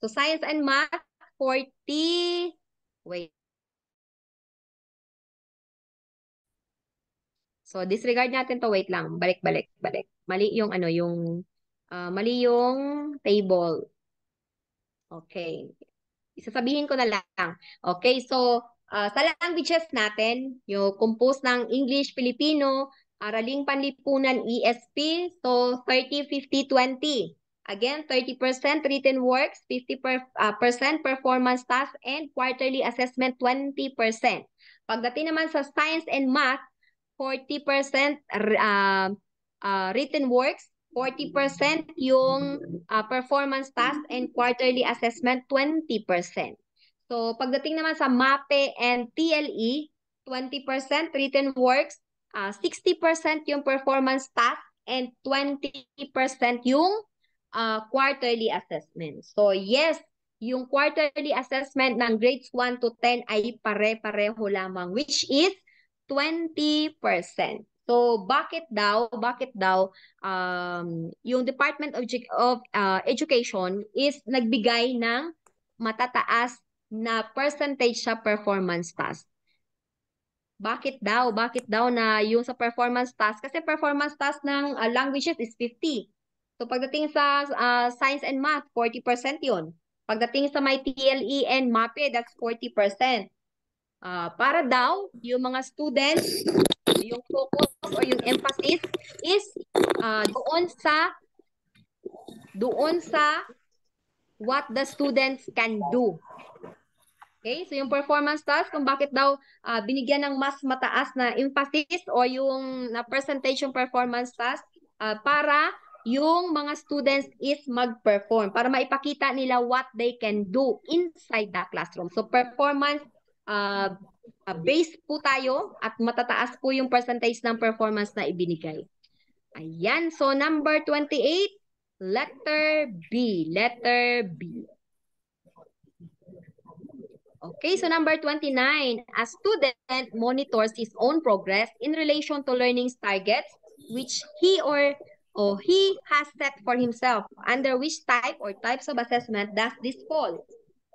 So science and math 40 wait. So disregard natin to, wait lang. Balik, balik, balik. Mali yung ano, yung uh, mali yung table. Okay. Isasabihin ko na lang. Okay, so uh, sa languages natin, yung compose ng English, Filipino, Araling Panlipunan, ESP, so 30, 50, 20. Again, 30% written works, 50% uh, ah, percent performance tasks, and quarterly assessment, 20%. Pagdating naman sa science and math, 40% uh, uh, written works, 40% yung uh, performance task and quarterly assessment 20%. So pagdating naman sa MAPE and TLE, 20% written works, uh, ah, 60% yung performance task and 20% yung uh, quarterly assessment. So yes, yung quarterly assessment ng grades 1 to 10 ay pare-pareho lamang which is 20%. So bakit daw, bakit daw um, yung Department of, of uh, Education is nagbigay ng matataas na percentage sa performance task. Bakit daw? Bakit daw na yung sa performance task? Kasi performance task ng uh, languages is 50. So pagdating sa uh, science and math, 40% yon. Pagdating sa my TLE and MAPE, that's 40%. Uh, ah, para daw, yung mga students yung focus o yung emphasis is uh, doon sa doon sa what the students can do. Okay? So yung performance task, kung bakit daw uh, binigyan ng mas mataas na emphasis o yung na presentation performance task uh, para yung mga students is mag-perform para maipakita nila what they can do inside the classroom. So performance uh, uh, ah, base po tayo at matataas po yung percentage ng performance na ibinigay. Ayan. So, number 28, letter B. Letter B. Okay, so number 29, a student monitors his own progress in relation to learning's targets which he or or he has set for himself. Under which type or types of assessment does this fall?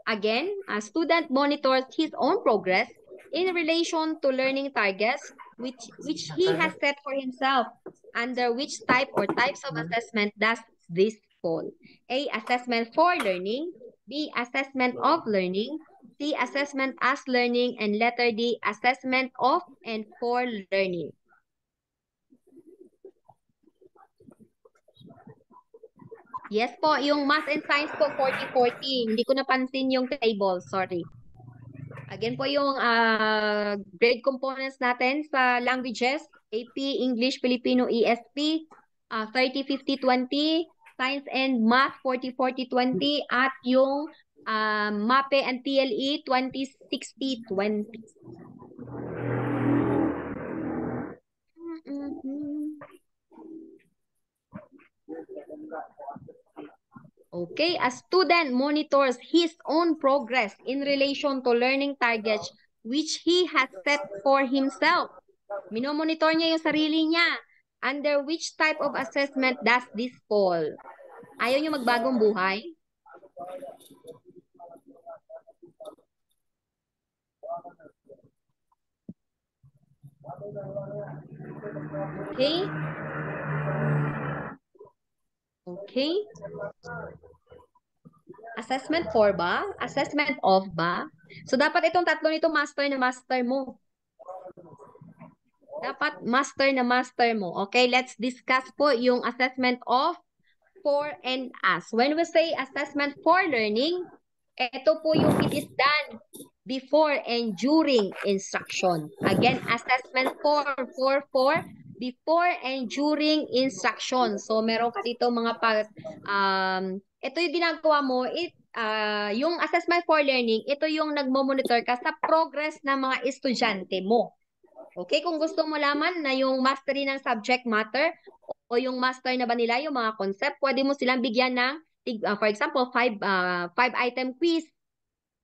Again, a student monitors his own progress in relation to learning targets which, which he has set for himself under which type or types of assessment does this fall? A. Assessment for learning. B. Assessment of learning. C. Assessment as learning. And letter D. Assessment of and for learning. Yes po, yung math and science po 40-40. Hindi ko napansin yung table, sorry. Again po yung uh, grade components natin sa languages, AP, English, Filipino, ESP, uh, 30, 50, 20, Science and Math, 40, 40, 20, at yung uh, MAPE and TLE, 20, 60, 20. Mm -hmm. Okay, a student monitors his own progress in relation to learning targets which he has set for himself. Minomonitor niya yung sarili niya. Under which type of assessment does this fall? Ayaw niyo magbagong buhay? Okay? Okay? Assessment for ba? Assessment of ba? So, dapat itong tatlo nito master na master mo. Dapat master na master mo. Okay, let's discuss po yung assessment of, for, and as. When we say assessment for learning, ito po yung it is done before and during instruction. Again, assessment for, for, for, before and during instruction. So meron ka dito mga pag um ito yung ginagawa mo, it uh, yung assessment for learning, ito yung nagmo-monitor ka sa progress ng mga estudyante mo. Okay, kung gusto mo laman na yung mastery ng subject matter o yung master na ba nila yung mga concept, pwede mo silang bigyan ng uh, for example, five uh, five item quiz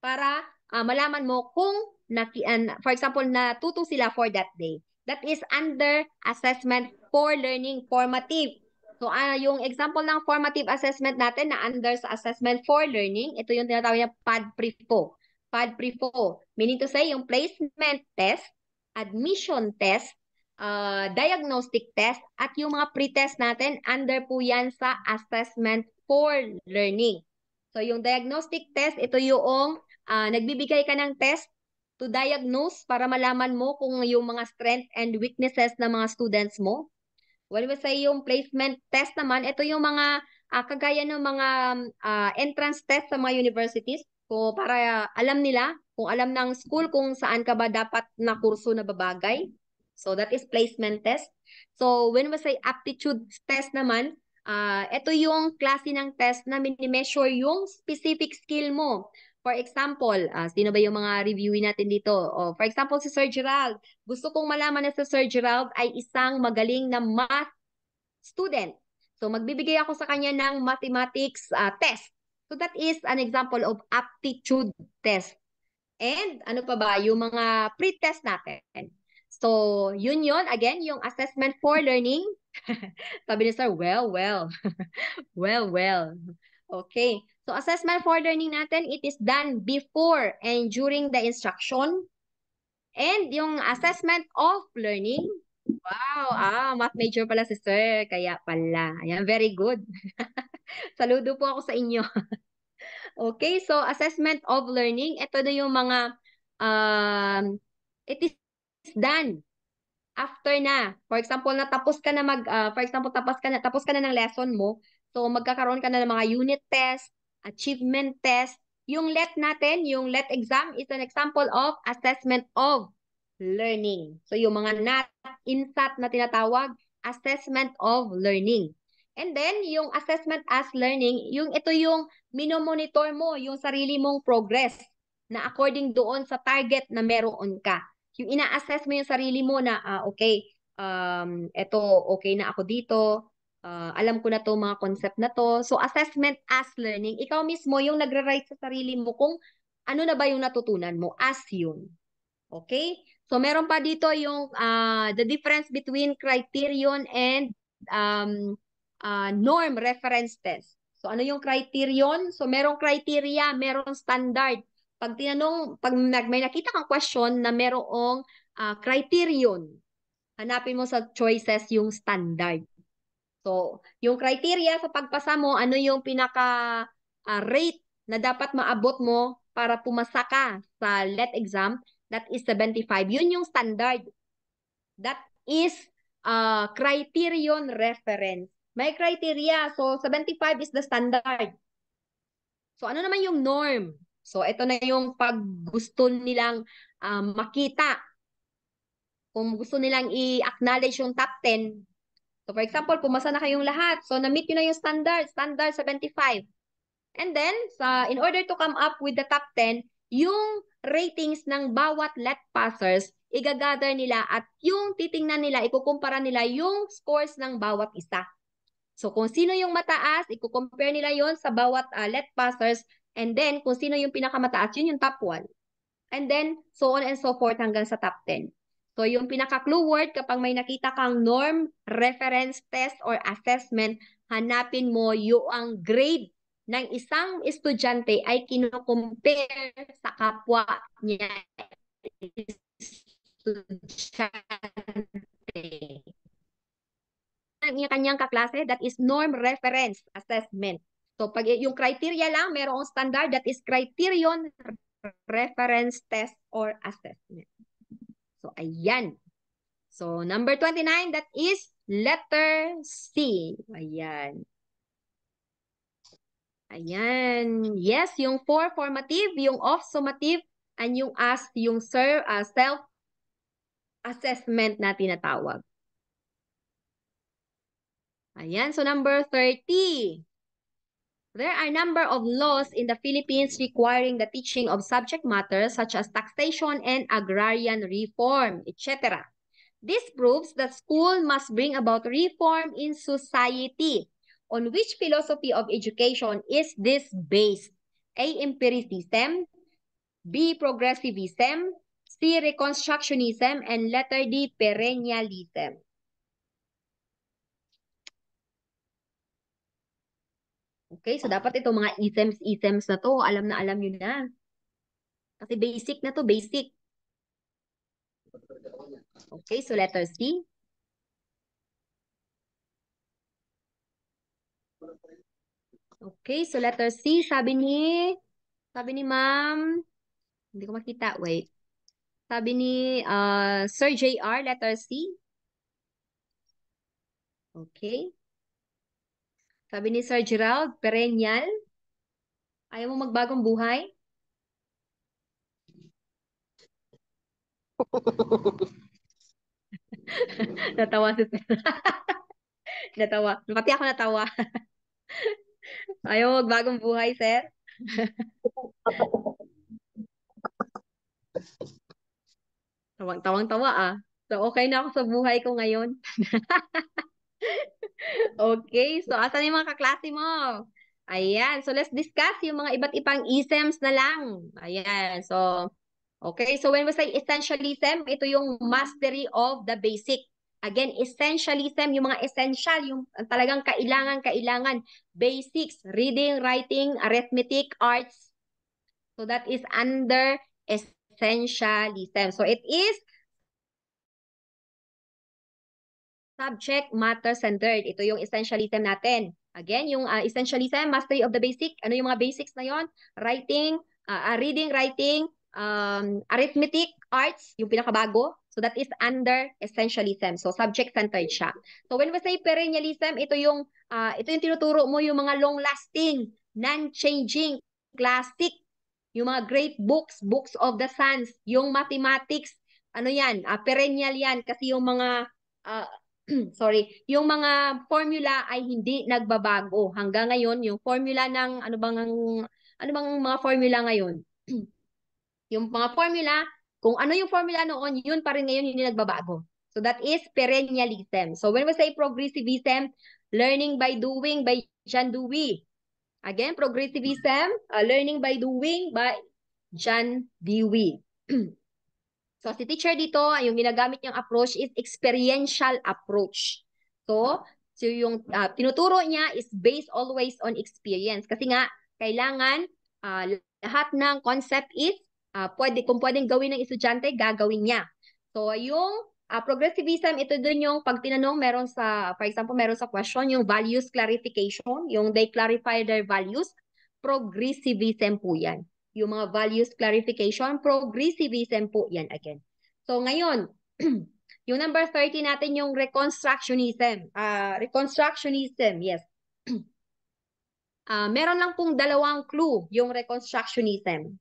para uh, malaman mo kung na, uh, for example, natuto sila for that day that is under assessment for learning formative. So, uh, yung example ng formative assessment natin na under sa assessment for learning, ito yung tinatawag na PAD-PREFO. PAD-PREFO, meaning to say yung placement test, admission test, uh, diagnostic test, at yung mga pretest natin, under po yan sa assessment for learning. So, yung diagnostic test, ito yung uh, nagbibigay ka ng test to diagnose para malaman mo kung yung mga strength and weaknesses ng mga students mo. Well, we say yung placement test naman, ito yung mga uh, kagaya ng mga uh, entrance test sa mga universities ko so, para uh, alam nila kung alam ng school kung saan ka ba dapat na kurso na babagay. So that is placement test. So when we say aptitude test naman, uh, ito yung klase ng test na mini-measure yung specific skill mo For example, uh, sino ba yung mga reviewin natin dito? Oh, for example, si Sir Gerald. Gusto kong malaman na si Sir Gerald ay isang magaling na math student. So magbibigay ako sa kanya ng mathematics uh, test. So that is an example of aptitude test. And ano pa ba? Yung mga pre-test natin. So yun yun. Again, yung assessment for learning. (laughs) Sabi ni Sir, well, well. (laughs) well, well. Okay. So assessment for learning natin, it is done before and during the instruction. And yung assessment of learning. Wow, ah, math major pala si sir. Kaya pala. Ayan, very good. (laughs) Saludo po ako sa inyo. (laughs) okay, so assessment of learning. Ito na yung mga, um, it is done after na. For example, natapos ka na mag, uh, for example, tapos ka na, tapos ka na ng lesson mo So magkakaroon ka na ng mga unit test, achievement test. Yung LET natin, yung LET exam is an example of assessment of learning. So yung mga NAT, INSAT na tinatawag, assessment of learning. And then, yung assessment as learning, yung ito yung minomonitor mo, yung sarili mong progress na according doon sa target na meron ka. Yung ina-assess mo yung sarili mo na, ah, okay, um, ito, okay na ako dito, uh, alam ko na to mga concept na to. So assessment as learning, ikaw mismo yung nagre-write sa sarili mo kung ano na ba yung natutunan mo as yun. Okay? So meron pa dito yung uh, the difference between criterion and um, uh, norm reference test. So ano yung criterion? So merong criteria, merong standard. Pag tinanong, pag may nakita kang question na merong uh, criterion, hanapin mo sa choices yung standard. So, yung criteria sa pagpasa mo, ano yung pinaka uh, rate na dapat maabot mo para pumasa ka sa LET exam, that is 75. Yun yung standard. That is uh, criterion reference. May criteria. So, 75 is the standard. So, ano naman yung norm? So, ito na yung pag gusto nilang uh, makita. Kung gusto nilang i-acknowledge yung top 10, So for example, pumasa na kayong lahat. So na-meet nyo na yung standard, standard 75. And then, sa, in order to come up with the top 10, yung ratings ng bawat let passers, igagather nila at yung titingnan nila, ikukumpara nila yung scores ng bawat isa. So kung sino yung mataas, ikukumpare nila yon sa bawat uh, ah, let passers and then kung sino yung pinakamataas, yun yung top 1. And then, so on and so forth hanggang sa top 10. So, yung pinaka-clue word, kapag may nakita kang norm, reference test, or assessment, hanapin mo yung grade ng isang estudyante ay kinukumpare sa kapwa niya Ang kanyang kaklase, that is norm reference assessment. So, pag yung criteria lang, merong standard, that is criterion reference test or assessment. So, ayan. So, number 29, that is letter C. Ayan. Ayan. Yes, yung for formative, yung of summative, and yung ask, yung serve, uh, self-assessment na tinatawag. Ayan. So, number 30. There are a number of laws in the Philippines requiring the teaching of subject matters such as taxation and agrarian reform, etc. This proves that school must bring about reform in society. On which philosophy of education is this based? A. Empiricism, B. Progressivism, C. Reconstructionism, and letter D. Perennialism. Okay, so dapat itong mga items, items na to, alam na alam yun na. Kasi basic na to, basic. Okay, so letter C. Okay, so letter C, sabi ni, sabi ni ma'am, hindi ko makita, wait. Sabi ni uh, Sir JR, letter C. Okay. Sabi ni Sir Gerald, perennial. Ayaw mo magbagong buhay? (laughs) natawa si Sir. (laughs) natawa. Pati ako natawa. (laughs) Ayaw mo magbagong buhay, Sir? Tawang-tawang-tawa ah. So okay na ako sa buhay ko ngayon. (laughs) okay, so asan yung mga kaklase mo? Ayan, so let's discuss yung mga iba't ibang isems e na lang. Ayan, so okay, so when we say essentialism, e e ito yung mastery of the basic. Again, essentialism, yung mga essential, yung talagang kailangan, kailangan. Basics, reading, writing, arithmetic, arts. So that is under essentialism. So it is Subject, matter centered. Ito yung essentialism natin. Again, yung uh, essentialism, mastery of the basic. Ano yung mga basics na yon? Writing, uh, reading, writing, um, arithmetic, arts, yung pinakabago. So that is under essentialism. So subject-centered siya. So when we say perennialism, ito yung uh, ito yung tinuturo mo yung mga long-lasting, non-changing, classic, yung mga great books, books of the sons, yung mathematics, ano yan, uh, perennial yan kasi yung mga uh, (clears throat) sorry, yung mga formula ay hindi nagbabago. Hanggang ngayon, yung formula ng ano bang ang, ano bang mga formula ngayon? (clears throat) yung mga formula, kung ano yung formula noon, yun pa rin ngayon hindi nagbabago. So that is perennialism. So when we say progressivism, learning by doing by John Dewey. Again, progressivism, uh, learning by doing by John Dewey. (clears throat) So si teacher dito, yung ginagamit niyang approach is experiential approach. So, so yung uh, tinuturo niya is based always on experience. Kasi nga, kailangan uh, lahat ng concept is uh, pwede, kung pwedeng gawin ng estudyante, gagawin niya. So yung uh, progressivism, ito dun yung pag tinanong meron sa, for example, meron sa question, yung values clarification, yung they clarify their values, progressivism po yan yung mga values clarification, progressivism po yan again. So ngayon, (clears throat) yung number 30 natin yung reconstructionism. Uh, reconstructionism, yes. uh, (clears throat) meron lang pong dalawang clue yung reconstructionism.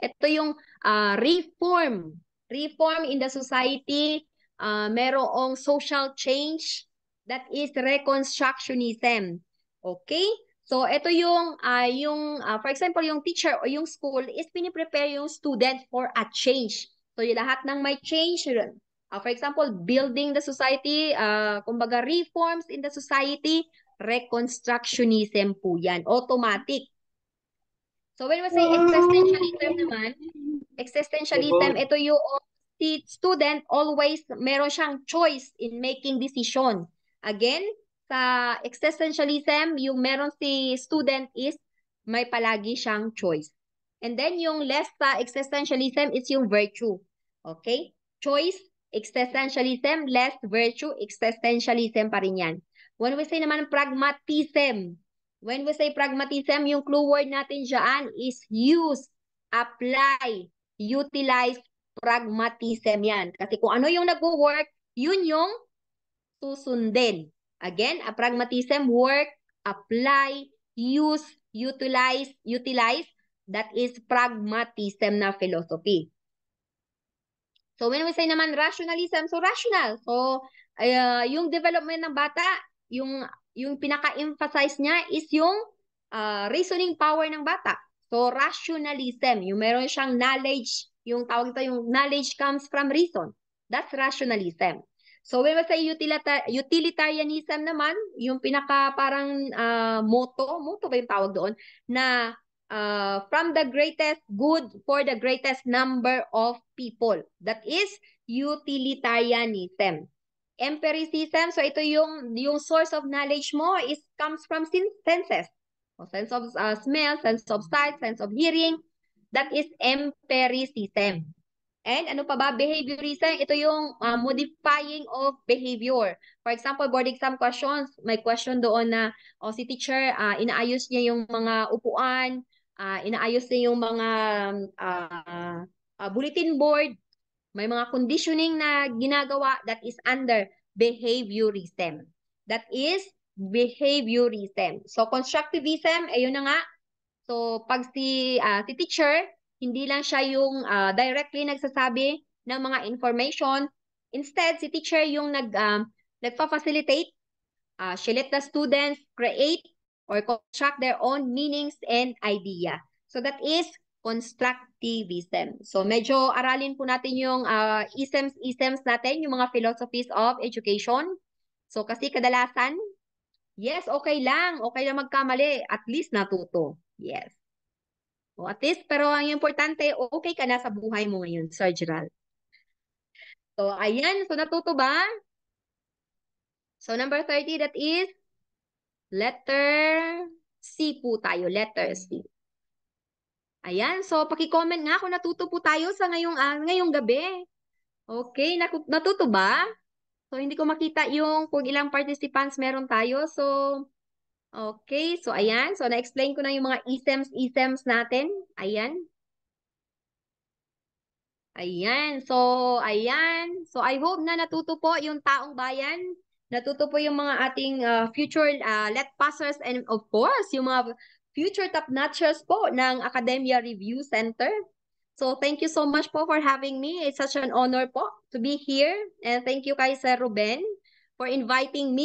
Ito yung uh, reform. Reform in the society, uh, merong social change that is reconstructionism. Okay? So ito yung uh, yung uh, for example yung teacher o yung school is pini-prepare yung student for a change. So yung lahat ng may change Uh, for example, building the society, uh, kumbaga reforms in the society, reconstructionism po yan. Automatic. So when we say existentialism naman, existentialism, ito yung si student always meron siyang choice in making decision. Again, sa existentialism, yung meron si student is may palagi siyang choice. And then yung less sa existentialism is yung virtue. Okay? Choice, existentialism, less virtue, existentialism pa rin yan. When we say naman pragmatism, when we say pragmatism, yung clue word natin dyan is use, apply, utilize, pragmatism yan. Kasi kung ano yung nag-work, yun yung susundin. Again, a pragmatism, work, apply, use, utilize, utilize. That is pragmatism na philosophy. So when we say naman rationalism, so rational. So uh, yung development ng bata, yung yung pinaka-emphasize niya is yung uh, reasoning power ng bata. So rationalism, yung meron siyang knowledge, yung tawag ito, yung knowledge comes from reason. That's rationalism. So when we say utilita- utilitarianism naman, yung pinaka parang uh, motto, motto ba yung tawag doon, na uh, from the greatest good for the greatest number of people. That is utilitarianism. Empiricism, so ito yung, yung source of knowledge mo is comes from senses. So sense of uh, smell, sense of sight, sense of hearing. That is empiricism. And ano pa ba? Behaviorism, ito yung uh, modifying of behavior. For example, board exam questions, may question doon na o oh, si teacher, uh, inaayos niya yung mga upuan, uh, inaayos niya yung mga uh, uh, bulletin board, may mga conditioning na ginagawa that is under behaviorism. That is behaviorism. So constructivism, ayun na nga. So pag si, uh, si teacher, hindi lang siya yung uh, directly nagsasabi ng mga information. Instead, si teacher yung nag, um, nagpa-facilitate. Uh, she let the students create or construct their own meanings and idea. So that is constructivism. So medyo aralin po natin yung uh, isms, isms natin, yung mga philosophies of education. So kasi kadalasan, yes, okay lang, okay lang magkamali, at least natuto. Yes. O, at least, pero ang importante, okay ka na sa buhay mo ngayon, Sir Gerald. So, ayan. So, natuto ba? So, number 30, that is letter C po tayo. Letter C. Ayan. So, pakicomment nga kung natuto po tayo sa ngayong, uh, ngayong gabi. Okay. Natuto ba? So, hindi ko makita yung kung ilang participants meron tayo. So, Okay, so ayan. So na-explain ko na yung mga isms, e isms e e natin. Ayan. Ayan. So, ayan. So, I hope na natuto po yung taong bayan. Natuto po yung mga ating uh, future uh, let passers and of course, yung mga future top notchers po ng Academia Review Center. So, thank you so much po for having me. It's such an honor po to be here. And thank you kay Sir Ruben for inviting me.